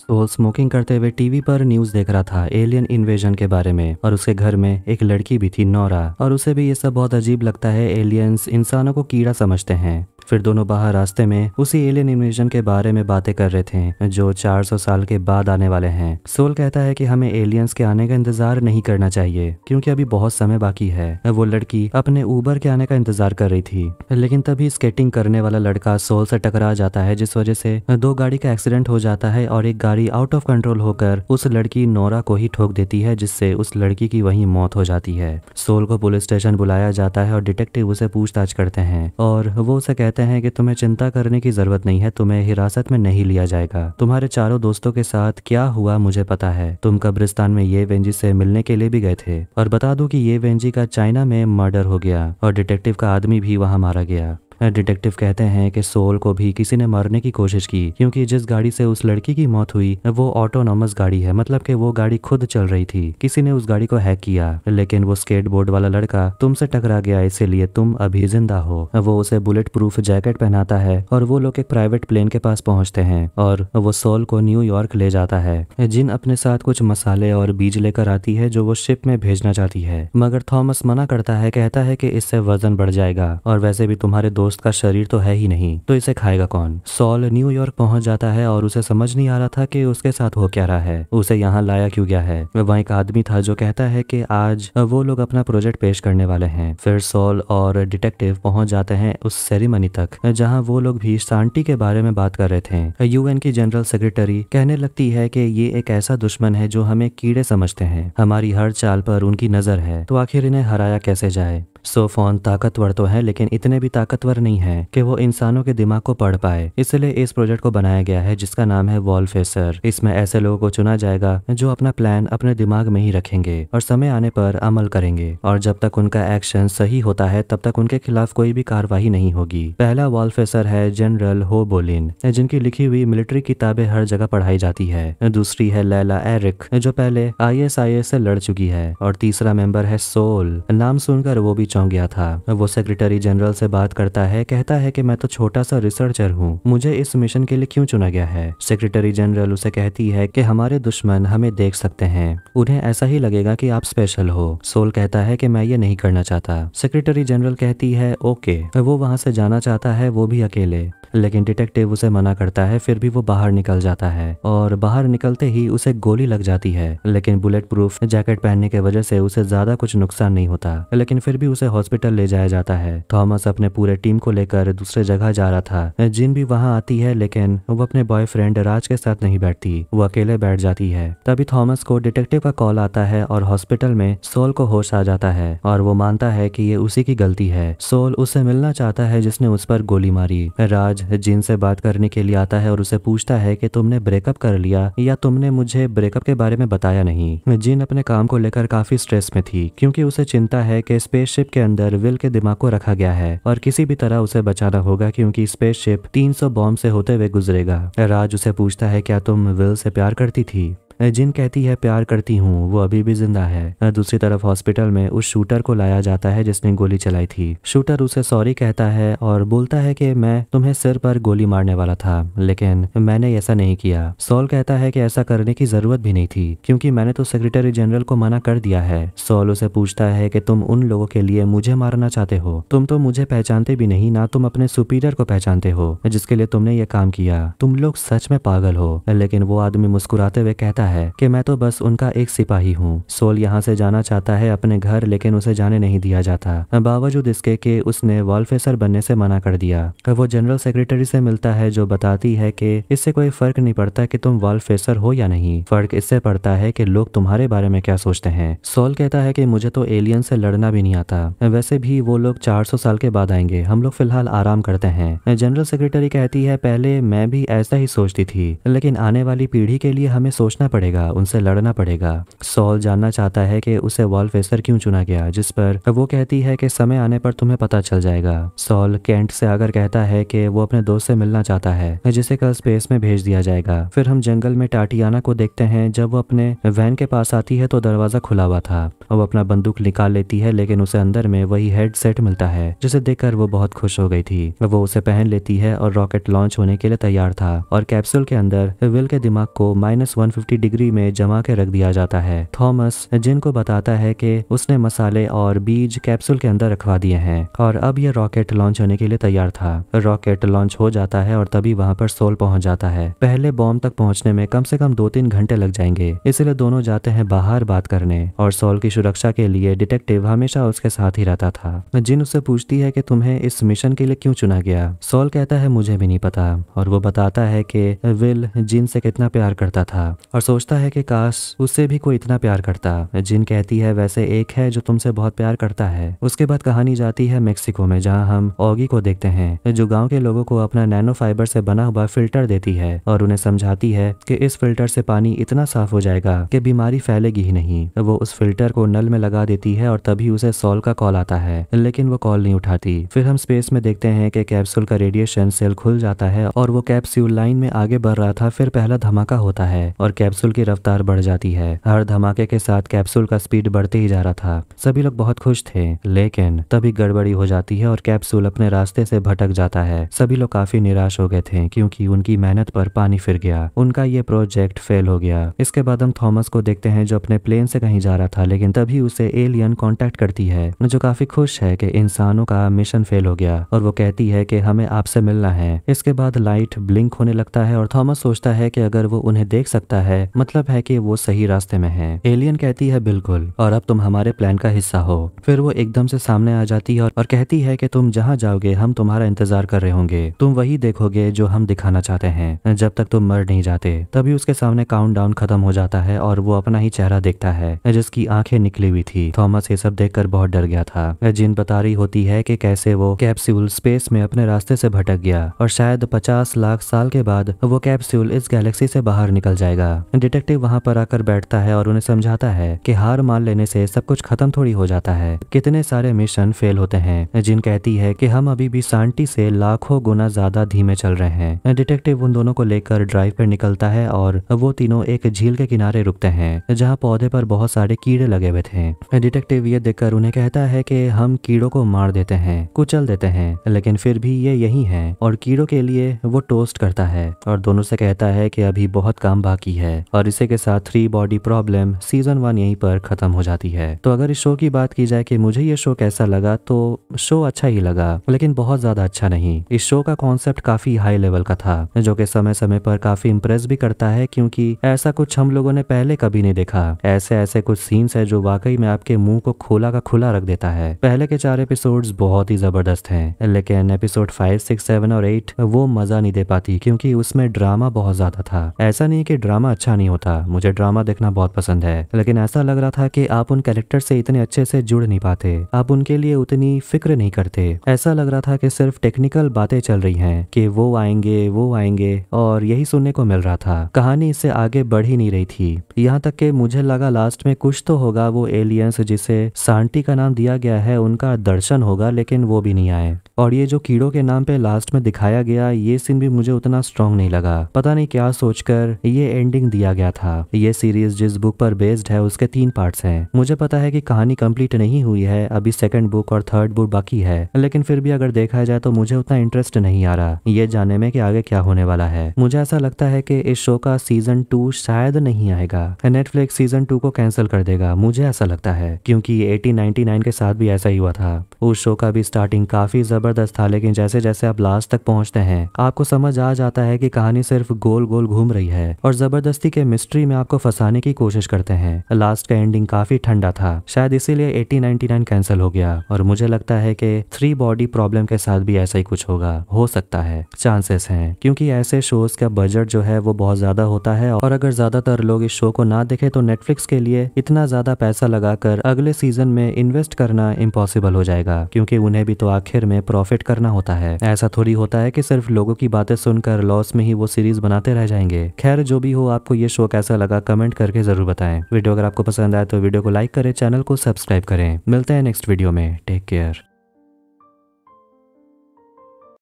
सोल तो स्मोकिंग करते हुए टीवी पर न्यूज देख रहा था एलियन इन्वेजन के बारे में और उसके घर में एक लड़की भी थी नौरा और उसे भी ये सब बहुत अजीब लगता है एलियंस इंसानों को कीड़ा समझते हैं फिर दोनों बाहर रास्ते में उसी एलियन इन्वेजन के बारे में बातें कर रहे थे जो 400 साल के बाद आने वाले हैं सोल कहता है कि हमें एलियंस के आने का इंतजार नहीं करना चाहिए क्योंकि अभी बहुत समय बाकी है वो लड़की अपने ऊबर के आने का इंतजार कर रही थी लेकिन तभी स्केटिंग करने वाला लड़का सोल से टकरा जाता है जिस वजह से दो गाड़ी का एक्सीडेंट हो जाता है और एक गाड़ी आउट ऑफ कंट्रोल होकर उस लड़की नोरा को ही ठोक देती है जिससे उस लड़की की वही मौत हो जाती है सोल को पुलिस स्टेशन बुलाया जाता है और डिटेक्टिव उसे पूछताछ करते हैं और वो उसे कहते कहते हैं कि तुम्हें चिंता करने की ज़रूरत नहीं है तुम्हें हिरासत में नहीं लिया जाएगा तुम्हारे चारों दोस्तों के साथ क्या हुआ मुझे पता है तुम कब्रिस्तान में ये वेंजी से मिलने के लिए भी गए थे और बता दो कि ये वेंजी का चाइना में मर्डर हो गया और डिटेक्टिव का आदमी भी वहां मारा गया डिटेक्टिव कहते हैं कि सोल को भी किसी ने मारने की कोशिश की क्योंकि जिस गाड़ी से उस लड़की की मौत हुई वो ऑटोनॉमस गाड़ी है मतलब कि वो गाड़ी खुद चल रही थी किसी ने उस गाड़ी को हैक किया लेकिन वो स्केटबोर्ड वाला लड़का तुमसे टकरा गया इसीलिए तुम अभी जिंदा हो वो उसे बुलेट प्रूफ जैकेट पहनाता है और वो लोग एक प्राइवेट प्लेन के पास पहुंचते हैं और वो सोल को न्यूयॉर्क ले जाता है जिन अपने साथ कुछ मसाले और बीज लेकर आती है जो वो शिप में भेजना चाहती है मगर थॉमस मना करता है कहता है की इससे वजन बढ़ जाएगा और वैसे भी तुम्हारे दोस्त उसका शरीर तो है ही नहीं तो इसे खाएगा कौन सॉल न्यूयॉर्क पहुंच जाता है और उसे समझ नहीं आ रहा था कि उसके साथ हो क्या रहा है उसे यहाँ लाया क्यों गया है वहाँ एक आदमी था जो कहता है कि आज वो लोग अपना प्रोजेक्ट पेश करने वाले हैं फिर सॉल और डिटेक्टिव पहुंच जाते हैं उस सेरेमनी तक जहाँ वो लोग भी शांति के बारे में बात कर रहे थे यूएन की जनरल सेक्रेटरी कहने लगती है कि ये एक ऐसा दुश्मन है जो हमें कीड़े समझते हैं हमारी हर चाल पर उनकी नजर है तो आखिर इन्हें हराया कैसे जाए सो फोन ताकतवर तो है लेकिन इतने भी ताकतवर नहीं है कि वो इंसानों के दिमाग को पढ़ पाए इसलिए इस प्रोजेक्ट को बनाया गया है जिसका नाम है वॉल फेसर इसमें ऐसे लोगों को चुना जाएगा जो अपना प्लान अपने दिमाग में ही रखेंगे और समय आने पर अमल करेंगे और जब तक उनका एक्शन सही होता है तब तक उनके खिलाफ कोई भी कार्रवाई नहीं होगी पहला वॉल फेसर है जनरल हो बोलिन जिनकी लिखी हुई मिलिट्री किताबें हर जगह पढ़ाई जाती है दूसरी है लैला एरिक जो पहले आई एस आई एस से लड़ चुकी है और तीसरा मेंबर है सोल नाम सुनकर वो भी चौंक गया था वो सेक्रेटरी जनरल से बात करता है कहता है कि मैं तो छोटा सा रिसर्चर हूँ मुझे इस मिशन के लिए क्यों चुना गया है सेक्रेटरी जनरल उसे कहती है कि हमारे दुश्मन हमें देख सकते हैं उन्हें ऐसा ही लगेगा कि आप स्पेशल हो सोल कहता है कि मैं ये नहीं करना चाहता सेक्रेटरी जनरल कहती है ओके वो वहाँ से जाना चाहता है वो भी अकेले लेकिन डिटेक्टिव उसे मना करता है फिर भी वो बाहर निकल जाता है और बाहर निकलते ही उसे गोली लग जाती है लेकिन बुलेट प्रूफ जैकेट पहनने की वजह से उसे ज्यादा कुछ नुकसान नहीं होता लेकिन फिर भी उसे हॉस्पिटल ले जाया जाता है थॉमस अपने पूरे टीम को लेकर दूसरे जगह जा रहा था जिन भी वहाँ आती है लेकिन वो अपने बॉयफ्रेंड राज के साथ नहीं बैठती वो अकेले बैठ जाती है तभी थॉमस को डिटेक्टिव का कॉल आता है और हॉस्पिटल में सोल को होश आ जाता है और वो मानता है कि ये उसी की गलती है सोल उसे मिलना चाहता है जिसने उस पर गोली मारी राज जिन से बात करने के लिए आता है और उसे पूछता है कि तुमने ब्रेकअप कर लिया या तुमने मुझे ब्रेकअप के बारे में बताया नहीं जिन अपने काम को लेकर काफी स्ट्रेस में थी क्योंकि उसे चिंता है कि स्पेसशिप के अंदर विल के दिमाग को रखा गया है और किसी भी तरह उसे बचाना होगा क्योंकि स्पेसशिप 300 बॉम्ब से होते हुए गुजरेगा राज उसे पूछता है क्या तुम विल से प्यार करती थी जिन कहती है प्यार करती हूँ वो अभी भी जिंदा है दूसरी तरफ हॉस्पिटल में उस शूटर को लाया जाता है जिसने गोली चलाई थी शूटर उसे सॉरी कहता है और बोलता है कि मैं तुम्हें सिर पर गोली मारने वाला था लेकिन मैंने ऐसा नहीं किया सॉल कहता है कि ऐसा करने की जरूरत भी नहीं थी क्योंकि मैंने तो सेक्रेटरी जनरल को मना कर दिया है सॉल उसे पूछता है कि तुम उन लोगों के लिए मुझे मारना चाहते हो तुम तो मुझे पहचानते भी नहीं ना तुम अपने सुपीरियर को पहचानते हो जिसके लिए तुमने ये काम किया तुम लोग सच में पागल हो लेकिन वो आदमी मुस्कुराते हुए कहता कहता है कि मैं तो बस उनका एक सिपाही हूँ सोल यहाँ से जाना चाहता है अपने घर लेकिन उसे जाने नहीं दिया जाता बावजूद इसके कि उसने वॉलफेसर बनने से मना कर दिया वो जनरल सेक्रेटरी से मिलता है जो बताती है कि इससे कोई फर्क नहीं पड़ता कि तुम वॉलफेसर हो या नहीं फर्क इससे पड़ता है कि लोग तुम्हारे बारे में क्या सोचते हैं सोल कहता है कि मुझे तो एलियन से लड़ना भी नहीं आता वैसे भी वो लोग 400 साल के बाद आएंगे हम लोग फिलहाल आराम करते हैं जनरल सेक्रेटरी कहती है पहले मैं भी ऐसा ही सोचती थी लेकिन आने वाली पीढ़ी के लिए हमें सोचना पड़ेगा उनसे लड़ना पड़ेगा सॉल जानना चाहता है कि उसे वॉल फेसर क्यों चुना गया जिस पर वो कहती है कि समय आने पर तुम्हें पता चल जाएगा सॉल कैंट से आकर कहता है कि वो अपने दोस्त से मिलना चाहता है जिसे कल स्पेस में भेज दिया जाएगा फिर हम जंगल में टाटियाना को देखते हैं जब वो अपने वैन के पास आती है तो दरवाजा खुला हुआ था वो अपना बंदूक निकाल लेती है लेकिन उसे अंदर में वही हेडसेट मिलता है जिसे देखकर वो बहुत खुश हो गई थी वो उसे पहन लेती है और रॉकेट लॉन्च होने के लिए तैयार था और कैप्सूल के अंदर विल के दिमाग को माइनस वन फिफ्टी डिग्री में जमा के रख दिया जाता है थॉमस जिन को बताता है कि उसने मसाले और बीज कैप्सूल के अंदर रखवा दिए हैं और अब यह रॉकेट लॉन्च होने के लिए तैयार था रॉकेट लॉन्च हो जाता है और तभी वहाँ पर सोल पहुँच जाता है पहले बॉम्ब तक पहुँचने में कम से कम दो तीन घंटे लग जाएंगे इसलिए दोनों जाते हैं बाहर बात करने और सोल की सुरक्षा के लिए डिटेक्टिव हमेशा उसके साथ ही रहता था जिन उससे पूछती है की तुम्हें इस मिशन के लिए क्यूँ चुना गया सोल कहता है मुझे भी नहीं पता और वो बताता है की विल जिन से कितना प्यार करता था और सोचता है कि काश उससे भी कोई इतना प्यार करता जिन कहती है वैसे एक है जो तुमसे बहुत प्यार करता है उसके बाद कहानी जाती है मेक्सिको में जहाँ हम ओगी को देखते हैं जो गाँव के लोगों को अपना नैनो फाइबर से बना हुआ फिल्टर देती है और उन्हें समझाती है कि इस फिल्टर से पानी इतना साफ हो जाएगा कि बीमारी फैलेगी ही नहीं वो उस फिल्टर को नल में लगा देती है और तभी उसे सोल का कॉल आता है लेकिन वो कॉल नहीं उठाती फिर हम स्पेस में देखते हैं कि कैप्सूल का रेडिएशन सेल खुल जाता है और वो कैप्सूल लाइन में आगे बढ़ रहा था फिर पहला धमाका होता है और कैप्सूल कैप्सूल की रफ्तार बढ़ जाती है हर धमाके के साथ कैप्सूल का स्पीड बढ़ते ही जा रहा था सभी लोग बहुत खुश थे लेकिन तभी गड़बड़ी हो जाती है और कैप्सूल अपने रास्ते से भटक जाता है सभी लोग काफी निराश हो गए थे क्योंकि उनकी मेहनत पर पानी फिर गया उनका ये प्रोजेक्ट फेल हो गया इसके बाद हम थॉमस को देखते हैं जो अपने प्लेन से कहीं जा रहा था लेकिन तभी उसे एलियन कॉन्टेक्ट करती है जो काफी खुश है की इंसानों का मिशन फेल हो गया और वो कहती है की हमें आपसे मिलना है इसके बाद लाइट ब्लिंक होने लगता है और थॉमस सोचता है की अगर वो उन्हें देख सकता है मतलब है कि वो सही रास्ते में है एलियन कहती है बिल्कुल और अब तुम हमारे प्लान का हिस्सा हो फिर वो एकदम से सामने आ जाती है और कहती है कि तुम जहाँ जाओगे हम तुम्हारा इंतजार कर रहे होंगे तुम वही देखोगे जो हम दिखाना चाहते हैं जब तक तुम मर नहीं जाते तभी उसके सामने काउंट डाउन खत्म हो जाता है और वो अपना ही चेहरा देखता है जिसकी आंखें निकली हुई थी थॉमस ये सब देख बहुत डर गया था जिन बता रही होती है की कैसे वो कैप्स्यूल स्पेस में अपने रास्ते से भटक गया और शायद पचास लाख साल के बाद वो कैप्स्यूल इस गैलेक्सी से बाहर निकल जाएगा डिटेक्टिव वहाँ पर आकर बैठता है और उन्हें समझाता है कि हार मान लेने से सब कुछ खत्म थोड़ी हो जाता है कितने सारे मिशन फेल होते हैं जिन कहती है कि हम अभी भी सांटी से लाखों गुना ज्यादा धीमे चल रहे हैं डिटेक्टिव उन दोनों को लेकर ड्राइव पर निकलता है और वो तीनों एक झील के किनारे रुकते हैं जहाँ पौधे पर बहुत सारे कीड़े लगे हुए थे डिटेक्टिव ये देखकर उन्हें कहता है कि हम कीड़ों को मार देते हैं कुचल देते हैं लेकिन फिर भी ये यही है और कीड़ों के लिए वो टोस्ट करता है और दोनों से कहता है कि अभी बहुत काम बाकी है और इसी के साथ three body problem season one यहीं पर खत्म हो जाती है तो अगर इस शो की बात की जाए कि मुझे ये शो कैसा लगा तो शो अच्छा ही लगा लेकिन बहुत ज्यादा अच्छा नहीं इस शो का कॉन्सेप्ट काफी हाई लेवल का था जो कि समय समय पर काफी इम्प्रेस भी करता है क्योंकि ऐसा कुछ हम लोगों ने पहले कभी नहीं देखा ऐसे ऐसे कुछ सीन्स है जो वाकई में आपके मुंह को खोला का खुला रख देता है पहले के चार एपिसोड बहुत ही जबरदस्त है लेकिन एपिसोड फाइव सिक्स सेवन और एट वो मजा नहीं दे पाती क्योंकि उसमें ड्रामा बहुत ज्यादा था ऐसा नहीं की ड्रामा अच्छा अच्छा नहीं होता मुझे ड्रामा देखना बहुत पसंद है लेकिन ऐसा लग रहा था कि आप उन कैरेक्टर से इतने अच्छे से जुड़ नहीं पाते आप उनके लिए उतनी फिक्र नहीं करते ऐसा लग रहा था कि सिर्फ टेक्निकल बातें चल रही हैं कि वो आएंगे वो आएंगे और यही सुनने को मिल रहा था कहानी इससे आगे बढ़ ही नहीं रही थी यहाँ तक के मुझे लगा लास्ट में कुछ तो होगा वो एलियंस जिसे सांटी का नाम दिया गया है उनका दर्शन होगा लेकिन वो भी नहीं आए और ये जो कीड़ों के नाम पे लास्ट में दिखाया गया ये सीन भी मुझे उतना स्ट्रांग नहीं लगा पता नहीं क्या सोचकर ये एंडिंग दिया किया गया था ये सीरीज जिस बुक पर बेस्ड है उसके तीन पार्ट्स हैं मुझे पता है कि कहानी कंप्लीट नहीं हुई है अभी सेकंड बुक और थर्ड बुक बाकी है लेकिन फिर भी अगर देखा जाए तो मुझे उतना इंटरेस्ट नहीं आ रहा ये जानने में कि आगे क्या होने वाला है मुझे ऐसा लगता है कि इस शो का सीजन टू शायद नहीं आएगा नेटफ्लिक्स सीजन टू को कैंसिल कर देगा मुझे ऐसा लगता है क्यूँकी एटीन के साथ भी ऐसा ही हुआ था उस शो का भी स्टार्टिंग काफी जबरदस्त था लेकिन जैसे जैसे आप लास्ट तक पहुंचते हैं आपको समझ आ जाता है की कहानी सिर्फ गोल गोल घूम रही है और जबरदस्ती के मिस्ट्री में आपको फंसाने की कोशिश करते हैं लास्ट का एंडिंग काफी ठंडा था शायद इसीलिए 1899 कैंसिल हो गया और मुझे लगता है कि थ्री बॉडी प्रॉब्लम के साथ भी ऐसा ही कुछ होगा हो सकता है चांसेस हैं क्योंकि ऐसे शोज का बजट जो है वो बहुत ज्यादा होता है और अगर ज्यादातर लोग इस शो को ना देखे तो नेटफ्लिक्स के लिए इतना ज्यादा पैसा लगाकर अगले सीजन में इन्वेस्ट करना इम्पॉसिबल हो जाएगा क्योंकि उन्हें भी तो आखिर में प्रॉफिट करना होता है ऐसा थोड़ी होता है कि सिर्फ लोगों की बातें सुनकर लॉस में ही वो सीरीज बनाते रह जाएंगे खैर जो भी हो आपको ये ये शो कैसा लगा कमेंट करके जरूर बताएं वीडियो अगर आपको पसंद आए तो वीडियो को लाइक करें चैनल को सब्सक्राइब करें मिलते हैं नेक्स्ट वीडियो में टेक केयर